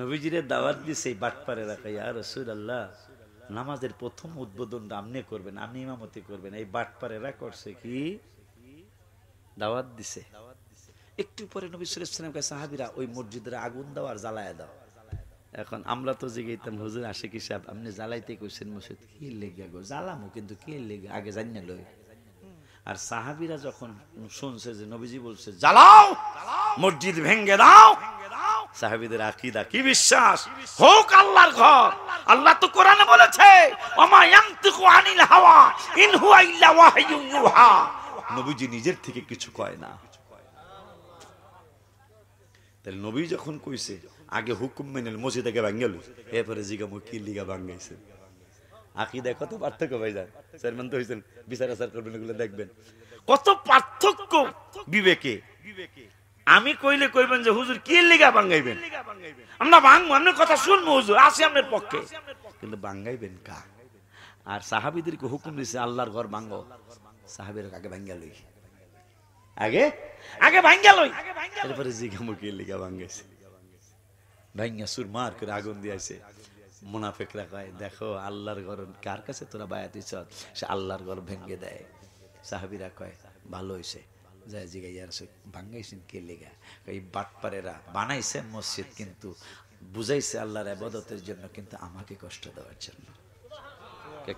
নবীজিরে দাওয়াত দিছে এই বাটপারে রাখা ইয়া রসুল আল্লাহ নামাজের প্রথম উদ্বোধনটা আপনি করবেন আপনি ইমামতি করবেন এই বাটপারেরা করছে কি দাওয়াত দিছে একটু পরে নবী সুরেশ সালামকে সাহাবিরা ওই মসজিদের আগুন দাও আর জ্বালায় দাও এখন আমরা তো জেগে জিগাইতাম হুজুর আশিক সাহেব আপনি জ্বালাইতে কইছেন মসজিদ কি লেগে গো জ্বালামো কিন্তু কি লেগে আগে জানিয়ে লই আর সাহাবিরা যখন শুনছে যে নবীজি বলছে জ্বালাও মসজিদ ভেঙ্গে দাও সাহাবিদের আকিদা কি বিশ্বাস হোক আল্লাহর ঘর আল্লাহ তো কোরআনে বলেছে ওমা ইয়ান্তিকু আনিল হাওয়া ইন হুয়া ইল্লা ওয়াহিয়ুন ইউহা নবীজি নিজের থেকে কিছু কয় না তাহলে নবী যখন কইছে আগে হুকুম মেনে মসজিদ আগে ভাঙ্গেল এরপরে জিগামু কি লিগা ভাঙ্গাইছে আকিদায় কত পার্থক্য ভাই যান চেয়ারম্যান তো হয়েছেন বিচার আচার করবেন এগুলো দেখবেন কত পার্থক্য বিবেকে আমি কইলে কইবেন যে হুজুর কি লিগা বাঙ্গাইবেন আমরা বাংবো আমি কথা শুনবো হুজুর আসি আমাদের পক্ষে কিন্তু বাঙ্গাইবেন কা আর সাহাবিদেরকে হুকুম দিছে আল্লাহর ঘর বাঙ্গো সাহাবির আগে ভাঙ্গা লই আগে আগে ভাঙ্গা লই তারপরে জিগামু কি লিগা বাঙ্গাইছে ভাঙ্গা সুর মার করে আগুন দিয়েছে মুনাফেকরা কয় দেখো আল্লাহর ঘর কার কাছে তোরা বায়াতি চল সে আল্লাহর ঘর ভেঙে দেয় সাহাবিরা কয় ভালো হয়েছে যায় জিগাইয়া আসে ভাঙ্গাইছেন কে লেগা এই বাটপারেরা বানাইছেন মসজিদ কিন্তু বুঝাইছে আল্লাহর আবাদতের জন্য কিন্তু আমাকে কষ্ট দেওয়ার জন্য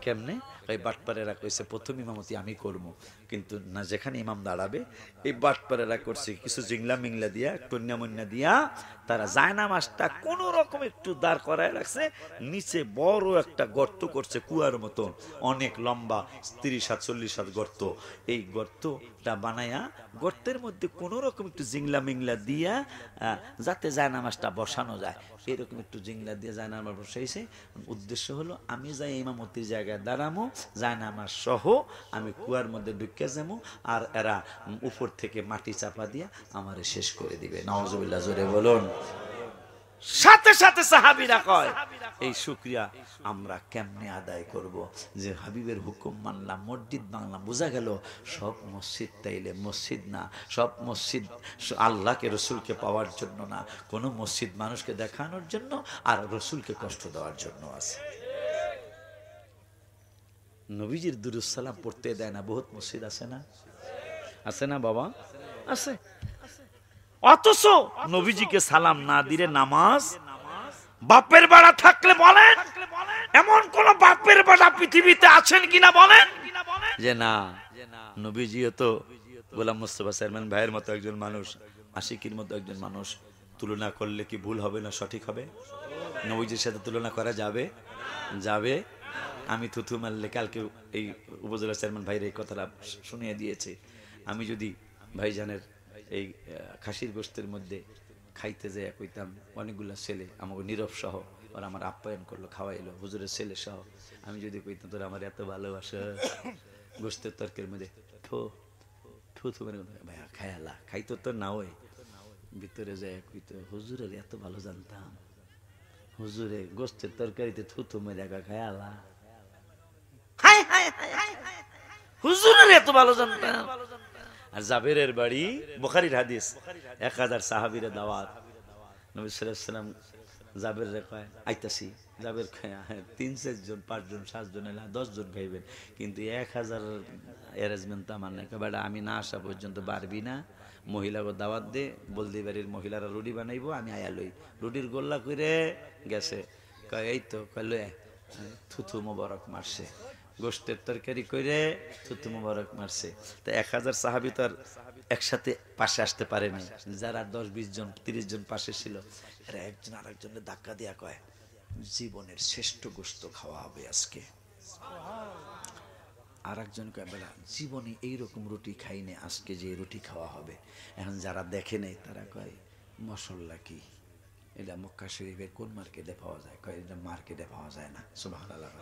কেমনে ওই বাটপারেরা কইছে প্রথম ইমামতি আমি করবো কিন্তু না যেখানে ইমাম দাঁড়াবে এই বাটপারেরা করছে কিছু জিংলা মিংলা দিয়া কন্যা মন্যা দিয়া তারা জায়নামাজটা কোনো রকম একটু দাঁড় করায় রাখছে নিচে বড় একটা গর্ত করছে কুয়ার মতন অনেক লম্বা তিরিশ হাত চল্লিশ হাত গর্ত এই গর্তটা বানায়া গর্তের মধ্যে কোনো রকম একটু জিংলা মিংলা দিয়া যাতে জায়নামাজটা বসানো যায় এরকম একটু জিংলা দিয়ে জায়নামাজ বসাইছে উদ্দেশ্য হলো আমি যাই ইমামতির জায়গায় দাঁড়ামো জায়নামাজ সহ আমি কুয়ার মধ্যে ঢুকে ঢুকে যাবো আর এরা উপর থেকে মাটি চাপা দিয়ে আমার শেষ করে দিবে নওয়াজ জোরে বলুন সাথে সাথে সাহাবিরা কয় এই শুক্রিয়া আমরা কেমনে আদায় করব যে হাবিবের হুকুম মানলাম মসজিদ বাংলা বোঝা গেল সব মসজিদ তাইলে মসজিদ না সব মসজিদ আল্লাহকে রসুলকে পাওয়ার জন্য না কোনো মসজিদ মানুষকে দেখানোর জন্য আর রসুলকে কষ্ট দেওয়ার জন্য আছে নবীজির দুরুসালাম পড়তে দেয় না বহুত মসজিদ আছে না আছে না বাবা আছে অথচ নবীজিকে সালাম না দিলে নামাজ বাপের বাড়া থাকলে বলেন এমন কোন বাপের বাড়া পৃথিবীতে আছেন কিনা বলেন যে না নবীজিও তো গোলাম মোস্তফা চেয়ারম্যান ভাইয়ের মতো একজন মানুষ আশিকির মতো একজন মানুষ তুলনা করলে কি ভুল হবে না সঠিক হবে নবীজির সাথে তুলনা করা যাবে যাবে আমি থুথু মারলে কালকে এই উপজেলা চেয়ারম্যান ভাইয়ের এই কথাটা শুনিয়ে দিয়েছে আমি যদি ভাইজানের এই খাসির গোষ্ঠীর মধ্যে খাইতে যে কইতাম অনেকগুলো ছেলে আমাকে নীরব সহ ওরা আমার আপ্যায়ন করলো খাওয়াইলো হুজুরের ছেলে সহ আমি যদি কইতাম তোর আমার এত ভালোবাসা গোষ্ঠীর তর্কের মধ্যে ঠো ঠু থু মানে ভাইয়া খায়ালা খাইতো তো না ওই ভিতরে যায় কইতো হুজুরের এত ভালো জানতাম হুজুরে গোষ্ঠীর তরকারিতে থুথু মেরে গা খায়ালা হায় হায় হায় ভালো আর জাবেরের বাড়ি হাদিস এক হাজার দাওয়াত জাবের রে কয় আইতাছি জাবের হ্যাঁ, তিন পাঁচজন সাতজন কিন্তু এক আমি না আসা পর্যন্ত বাড়বি না মহিলাকে দাওয়াত দে বলদি বাড়ির মহিলারা রুটি বানাইবো আমি আয়া লই রুটির গোল্লা করে গেছে এই তো কয় থুথু মোবারক মারছে গোষ্ঠের তরকারি করে থুতু মুবারক মারছে তো এক হাজার সাহাবি তো আর একসাথে পাশে আসতে পারে না যারা দশ বিশ জন তিরিশ জন পাশে ছিল এরা একজন আরেকজনে ধাক্কা দেওয়া কয় জীবনের শ্রেষ্ঠ গোষ্ঠ খাওয়া হবে আজকে আর একজন বেলা জীবনে এইরকম রুটি খাই আজকে যে রুটি খাওয়া হবে এখন যারা দেখে নেই তারা কয় মশল্লা কি এটা মক্কা শরীফের কোন মার্কেটে পাওয়া যায় কয় এটা মার্কেটে পাওয়া যায় না আল্লাহ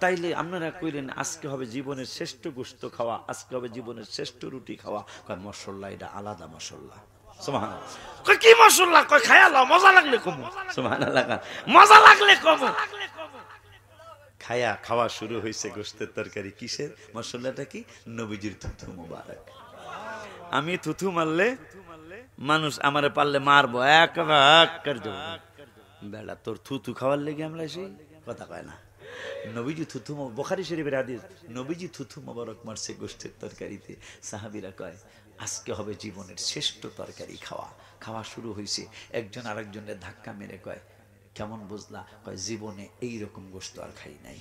তাইলে আপনারা কইলেন আজকে হবে জীবনের শ্রেষ্ঠ গোস্ত খাওয়া আজকে হবে জীবনের শ্রেষ্ঠ রুটি খাওয়া কয় মশল্লা এটা আলাদা মশল্লা কি মশল্লা কয় খায়ালা মজা লাগলে কমু সোমান মজা লাগলে কমু খায়া খাওয়া শুরু হয়েছে গোস্তের তরকারি কিসের মশলাটা কি নবীজির থুথু মোবারক আমি থুথু মারলে মানুষ আমার পারলে মারবো এক এক করে দেবো বেড়া তোর থুথু খাওয়ার লেগে আমরা সেই কথা কয় না নবীজি থুথু বোখারি শরীফের হাদিস নবীজি থুথু মোবারক মারছে গোষ্ঠীর তরকারিতে সাহাবিরা কয় আজকে হবে জীবনের শ্রেষ্ঠ তরকারি খাওয়া খাওয়া শুরু হয়েছে একজন আরেকজনের ধাক্কা মেরে কয় কেমন বুঝলা কয় জীবনে এই রকম গোস্ত আর খাই নাই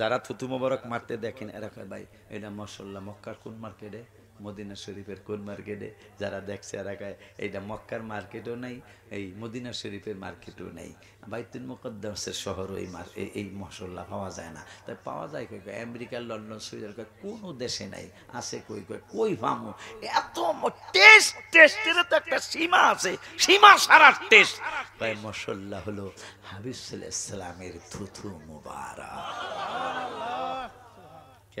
যারা থুতু মোবারক মারতে দেখেন এরা কয় ভাই এটা মশল্লা মক্কার কোন মার্কেটে মদিনা শরীফের কোন মার্কেটে যারা দেখছে এলাকায় এইটা মক্কার মার্কেটও নেই এই মদিনা শরীফের মার্কেটও নেই বাইতুল মোকদ্দমসের শহর ওই মার্কেট এই মশল্লা পাওয়া যায় না তাই পাওয়া যায় কই আমেরিকা লন্ডন সুইজারল্যান্ড কোনো দেশে নাই আছে কই কই কই ভামো এত টেস্ট টেস্টের তো একটা সীমা আছে সীমা সারার টেস্ট তাই মশল্লা হলো হাবিব ইসলামের থুথু মুবারক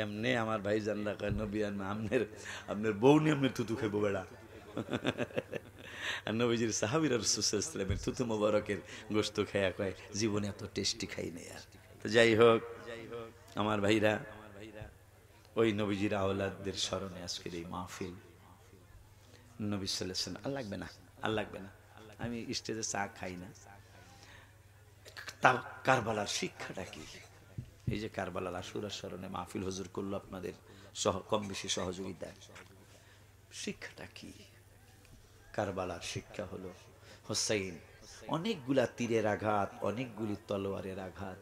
কেমনে আমার ভাই জান কয় নবী আর আমনের আপনার বউ নিয়ে আমি থুতু খেবো বেড়া আর নবীজির সাহাবির রসুলামের থুতু মোবারকের গোস্ত খেয়া কয় জীবনে এত টেস্টি খাই নেই আর তো যাই হোক আমার ভাইরা ওই নবীজির আওলাদদের স্মরণে আজকের এই মাহফিল নবী সাল্লাম আর লাগবে না আর লাগবে না আমি স্টেজে চা খাই না কারবালার শিক্ষাটা কি এই যে কারবালাল আশুরার স্মরণে মাহফিল হজুর করলো আপনাদের সহ কম বেশি সহযোগিতা শিক্ষাটা কি কারবালার শিক্ষা হলো হোসাইন অনেকগুলা তীরের আঘাত অনেকগুলি তলোয়ারের আঘাত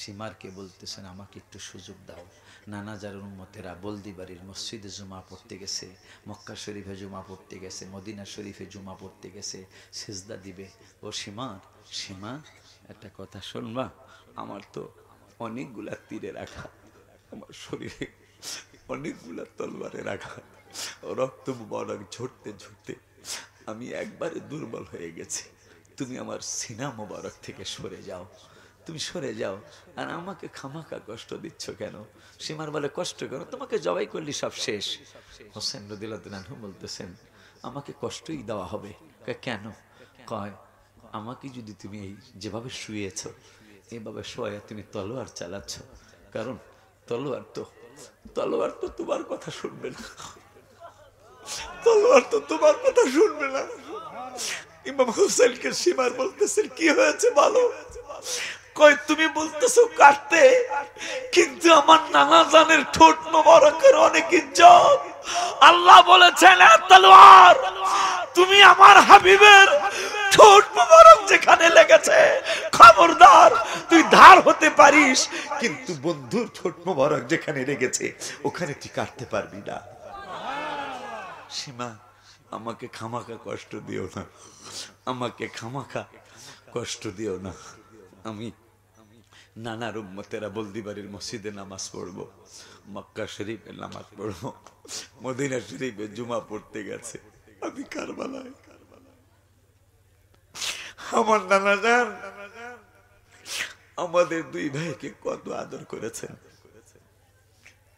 সীমারকে বলতেছেন আমাকে একটু সুযোগ দাও নানা নানাজার উন্মতেরা বাড়ির মসজিদে জুমা পড়তে গেছে মক্কা শরীফে জুমা পড়তে গেছে মদিনা শরীফে জুমা পড়তে গেছে সেজদা দিবে ও সীমার সীমা একটা কথা শুনবা আমার তো অনেকগুলা তীরে রাখা আমার শরীরে অনেকগুলা তলোয়ারে রাখা রক্ত বরং ঝরতে ঝরতে আমি একবারে দুর্বল হয়ে গেছি তুমি আমার সিনা মোবারক থেকে সরে যাও তুমি সরে যাও আর আমাকে খামাকা কষ্ট দিচ্ছ কেন সীমার বলে কষ্ট কেন তোমাকে জবাই করলি সব শেষ হোসেন রদিল্লাহ বলতেছেন আমাকে কষ্টই দেওয়া হবে কেন কয় আমাকে যদি তুমি এই যেভাবে শুয়েছ এভাবে সহায় তুমি তলোয়ার চালাচ্ছ কারণ তলোয়ার তো তলোয়ার তো তোমার কথা শুনবে না তলোয়ার তো তোমার কথা শুনবে না ইমাম সীমার বলতেছেন কি হয়েছে ভালো কয় তুমি বলতেছো কাটতে কিন্তু আমার নানা জানের ঠোঁট মোবারকের অনেক ইজ্জত আল্লাহ বলেছেন তলোয়ার তুমি আমার হাবিবের ছোট মুবারক যেখানে লেগেছে খবরদার তুই ধার হতে পারিস কিন্তু বন্ধুর ছোট মুবারক যেখানে লেগেছে ওখানে তুই কাটতে পারবি না সীমা আমাকে খামাকা কষ্ট দিও না আমাকে খামাকা কষ্ট দিও না আমি নানা রুম্মতেরা বলদিবাড়ির মসজিদে নামাজ পড়বো মক্কা শরীফের নামাজ পড়বো মদিনা শরীফে জুমা পড়তে গেছে আমি কারবালায় আমার নানা যান আমাদের দুই ভাইকে কত আদর করেছেন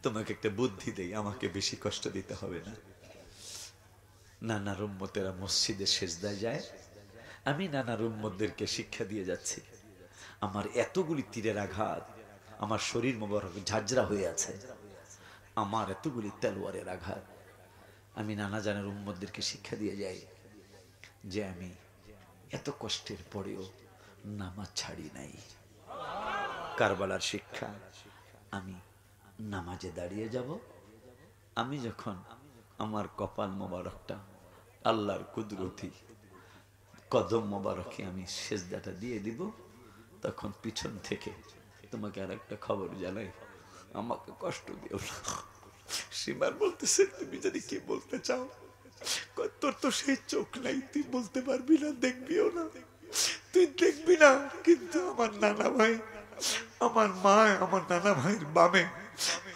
তোমাকে একটা বুদ্ধি দেই আমাকে বেশি কষ্ট দিতে হবে না নানা রুম্মতেরা মসজিদে সেজদায় যায় আমি নানা রুম্মতদেরকে শিক্ষা দিয়ে যাচ্ছি আমার এতগুলি তীরের আঘাত আমার শরীর মোবারক ঝাঁঝরা হয়ে আছে আমার এতগুলি তেলোয়ারের আঘাত আমি নানা জানের উম্মদদেরকে শিক্ষা দিয়ে যাই যে আমি এত কষ্টের পরেও নামাজ ছাড়ি নাই কারবালার শিক্ষা আমি নামাজে দাঁড়িয়ে যাব আমি যখন আমার কপাল মোবারকটা আল্লাহর কুদরতি কদম মোবারকে আমি সেজদাটা দিয়ে দিব তখন পিছন থেকে তোমাকে আর একটা খবর জানাই আমাকে কষ্ট দিও না সীমার বলতেছে তুমি জানি কি বলতে চাও তোর তো সেই চোখ নাই তুই বলতে পারবি না দেখবিও না তুই দেখবি না কিন্তু আমার নানা ভাই আমার মা আমার নানা ভাইয়ের বামে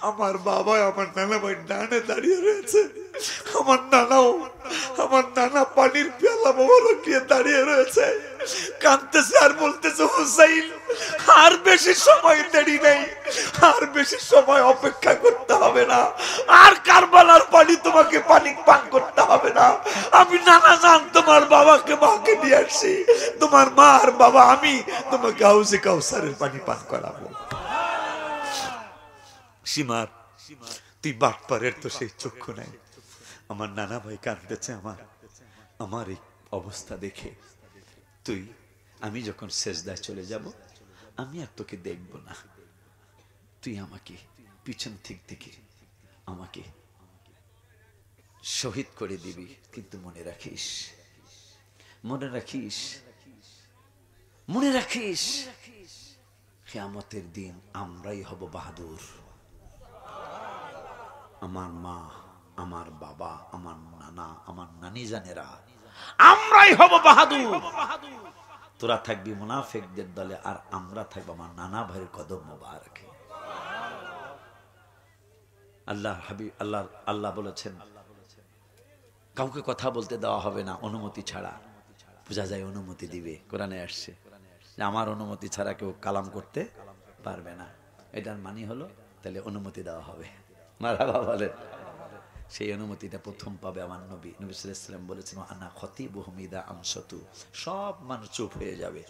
আমার বাবা আমার নানা ভাই ডানে দাঁড়িয়ে রয়েছে আমার নানাও আমার নানা পানির পেয়ালা বাবার দাঁড়িয়ে রয়েছে কাঁদতেছে আর বলতেছে হুসাইন আর বেশি সময় দেরি নেই আর বেশি সময় অপেক্ষা করতে হবে না আর কারবালার পানি তোমাকে পানি পান করতে হবে না আমি নানা জান তোমার বাবাকে মাকে নিয়ে আসি তোমার মা আর বাবা আমি তোমাকে হাউসে কাউসারের পানি পান করাবো সীমার তুই বাটপারের তো সেই চক্ষু নাই আমার নানা ভাই কাঁদতেছে আমার আমার এই অবস্থা দেখে তুই আমি যখন শেষদায় চলে যাব আমি আর তোকে দেখব না তুই আমাকে পিছন থেকে থেকে আমাকে শহীদ করে দিবি কিন্তু মনে রাখিস মনে রাখিস মনে রাখিস কেয়ামতের দিন আমরাই হব বাহাদুর আমার মা আমার বাবা আমার নানা আমার নানি জানেরা আমরাই হব বাহাদুর তোরা থাকবি মুনাফেকদের দলে আর আমরা থাকবো আমার নানা ভাইয়ের কদম মোবারকে আল্লাহ হাবি আল্লাহ আল্লাহ বলেছেন কাউকে কথা বলতে দেওয়া হবে না অনুমতি ছাড়া বোঝা যায় অনুমতি দিবে কোরআনে আসছে আমার অনুমতি ছাড়া কেউ কালাম করতে পারবে না এটার মানি হলো তাহলে অনুমতি দেওয়া হবে মারা বাবা বলেন সেই অনুমতিটা প্রথম পাবে আমার নবী নবী সাল্লাম বলেছেন আনা ক্ষতি বহুমিদা আমসতু সব মানুষ চুপ হয়ে যাবে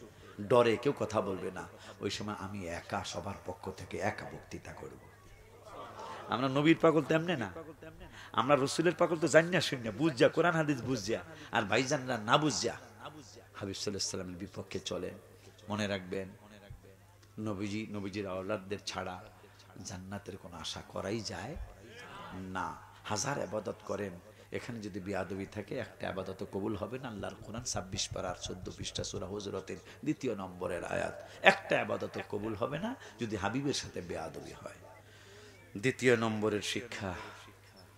ডরে কেউ কথা বলবে না ওই সময় আমি একা সবার পক্ষ থেকে একা বক্তৃতা করব আমরা নবীর পাগল তেমনে না আমরা রসুলের পাগল তো জানি না শুনিয়া বুঝজা কোরআন হাদিস বুঝজা আর ভাই ভাইজানরা না বুঝজা হাবিব সাল্লামের বিপক্ষে চলে মনে রাখবেন নবীজি নবীজির আওলাদদের ছাড়া জান্নাতের কোনো আশা করাই যায় না হাজার আবাদত করেন এখানে যদি বিয়াদবি থাকে একটা আবাদত কবুল হবে না আল্লাহর কোরআন ছাব্বিশ পাড়ার চোদ্দ পৃষ্ঠা সুরা হজরতের দ্বিতীয় নম্বরের আয়াত একটা আবাদত কবুল হবে না যদি হাবিবের সাথে বেয়াদবি হয় দ্বিতীয় নম্বরের শিক্ষা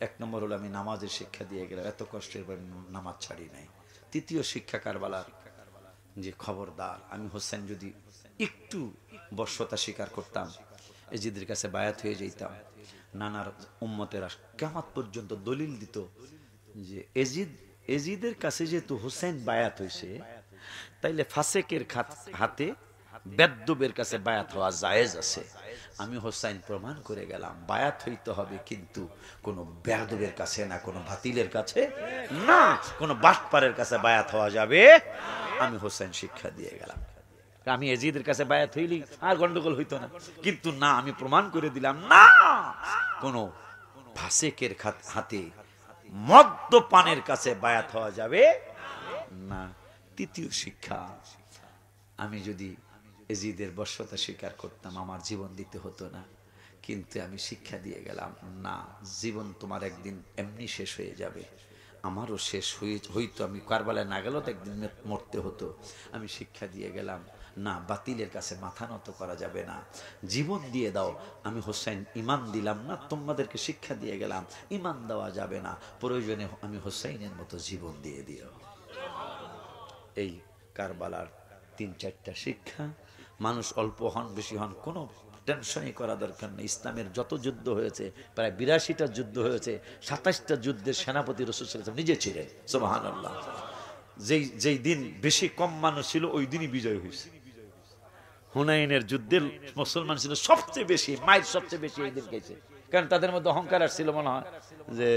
এক নম্বর হলো আমি নামাজের শিক্ষা দিয়ে গেলাম এত কষ্টের পর নামাজ ছাড়ি নাই তৃতীয় শিক্ষা কারবালার যে খবরদার আমি হোসেন যদি একটু বর্ষতা স্বীকার করতাম এজিদের কাছে বায়াত হয়ে যেতাম নানার উম্মতেরা কেমাত পর্যন্ত দলিল দিত যে এজিদ এজিদের কাছে যেহেতু হোসেন বায়াত হয়েছে তাইলে ফাসেকের হাতে বেদ্যবের কাছে বায়াত হওয়া জায়েজ আছে আমি হোসাইন প্রমাণ করে গেলাম বায়াত হইতে হবে কিন্তু কোনো বেদবের কাছে না কোনো ভাতিলের কাছে না কোনো বাটপারের কাছে বায়াত হওয়া যাবে আমি হোসেন শিক্ষা দিয়ে গেলাম আমি এজিদের কাছে বায়াত হইলি আর গন্ডগোল হইতো না কিন্তু না আমি প্রমাণ করে দিলাম না কোনো ফাসেকের হাতে মদ্যপানের কাছে বায়াত হওয়া যাবে না তৃতীয় শিক্ষা আমি যদি এজিদের বর্ষতা স্বীকার করতাম আমার জীবন দিতে হতো না কিন্তু আমি শিক্ষা দিয়ে গেলাম না জীবন তোমার একদিন এমনি শেষ হয়ে যাবে আমারও শেষ হয়ে হইতো আমি কারবালায় না গেলেও তো একদিন মরতে হতো আমি শিক্ষা দিয়ে গেলাম না বাতিলের কাছে মাথা নত করা যাবে না জীবন দিয়ে দাও আমি হোসেন ইমান দিলাম না তোমাদেরকে শিক্ষা দিয়ে গেলাম ইমান দেওয়া যাবে না প্রয়োজনে আমি হোসেনের মতো জীবন দিয়ে দিও এই কারবালার তিন চারটা শিক্ষা মানুষ অল্প হন বেশি হন কোনো টেনশনই করা দরকার নেই ইসলামের যত যুদ্ধ হয়েছে প্রায় বিরাশিটা যুদ্ধ হয়েছে সাতাশটা যুদ্ধের সেনাপতি রসুল সাল্লাম নিজে ছিলেন সোবাহান আল্লাহ যেই যেই দিন বেশি কম মানুষ ছিল ওই দিনই বিজয় হয়েছে হুনাইনের যুদ্ধে মুসলমান ছিল সবচেয়ে বেশি মায়ের সবচেয়ে বেশি এই দিন গেছে কারণ তাদের মধ্যে অহংকার আসছিল মনে হয় যে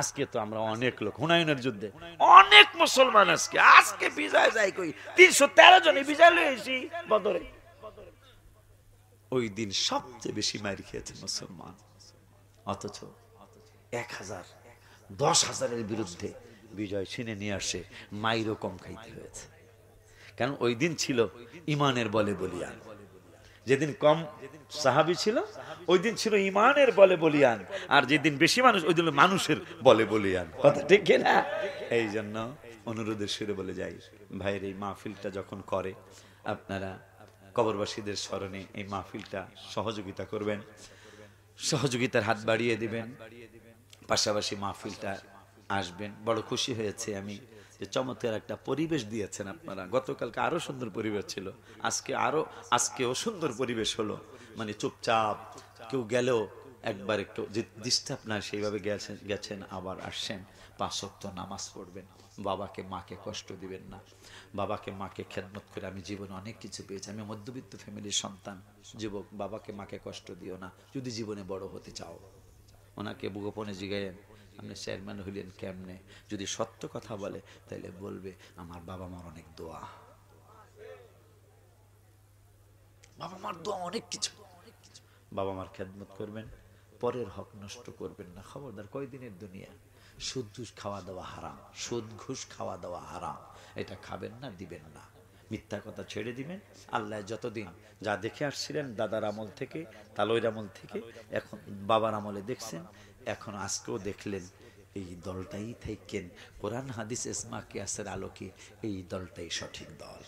আজকে তো আমরা অনেক লোক হুনাইনের যুদ্ধে অনেক মুসলমান আজকে আজকে বিজয় যাই কই তিনশো তেরো জনে বিজয় লয়েছি বদরে ওই দিন সবচেয়ে বেশি মারি খেয়েছে মুসলমান অথচ এক হাজার দশ হাজারের বিরুদ্ধে বিজয় ছিনে নিয়ে আসে মাইরও কম খাইতে হয়েছে কারণ ওই দিন ছিল ইমানের বলে বলিয়ান যেদিন কম সাহাবি ছিল ওই দিন ছিল ইমানের বলে বলিয়ান আর যেদিন বেশি মানুষ ওই দিন মানুষের বলে বলিয়ান কথা ঠিক না এই জন্য অনুরোধের সুরে বলে যাই ভাইয়ের এই মাহফিলটা যখন করে আপনারা কবরবাসীদের স্মরণে এই মাহফিলটা সহযোগিতা করবেন সহযোগিতার হাত বাড়িয়ে দিবেন পাশাপাশি মাহফিলটা আসবেন বড় খুশি হয়েছে আমি যে চমৎকার একটা পরিবেশ দিয়েছেন আপনারা গতকালকে আরও সুন্দর পরিবেশ ছিল আজকে আরও আজকেও সুন্দর পরিবেশ হলো মানে চুপচাপ কেউ গেলেও একবার একটু ডিস্টার্ব না সেইভাবে গেছেন গেছেন আবার আসছেন পাঁচক্ত নামাজ পড়বেন বাবাকে মাকে কষ্ট দিবেন না বাবাকে মাকে খেদমত করে আমি জীবনে অনেক কিছু পেয়েছি আমি মধ্যবিত্ত ফ্যামিলির সন্তান যুবক বাবাকে মাকে কষ্ট দিও না যদি জীবনে বড় হতে চাও ওনাকে গোপনে জিগাইয়েন আপনি চেয়ারম্যান হইলেন কেমনে যদি সত্য কথা বলে তাহলে বলবে আমার বাবা মার অনেক দোয়া বাবা মার দোয়া অনেক কিছু বাবা মার খেদমত করবেন পরের হক নষ্ট করবেন না খবরদার কয়দিনের দুনিয়া সুদ ঘুষ খাওয়া দাওয়া হারাম সুদ ঘুষ খাওয়া দাওয়া হারাম এটা খাবেন না দিবেন না মিথ্যা কথা ছেড়ে দিবেন আল্লাহ যতদিন যা দেখে আসছিলেন দাদার আমল থেকে তালইর আমল থেকে এখন বাবার আমলে দেখছেন এখন আজকেও দেখলেন এই দলটাই থাকেন কোরআন হাদিস এসমা কিয়াসের আলোকে এই দলটাই সঠিক দল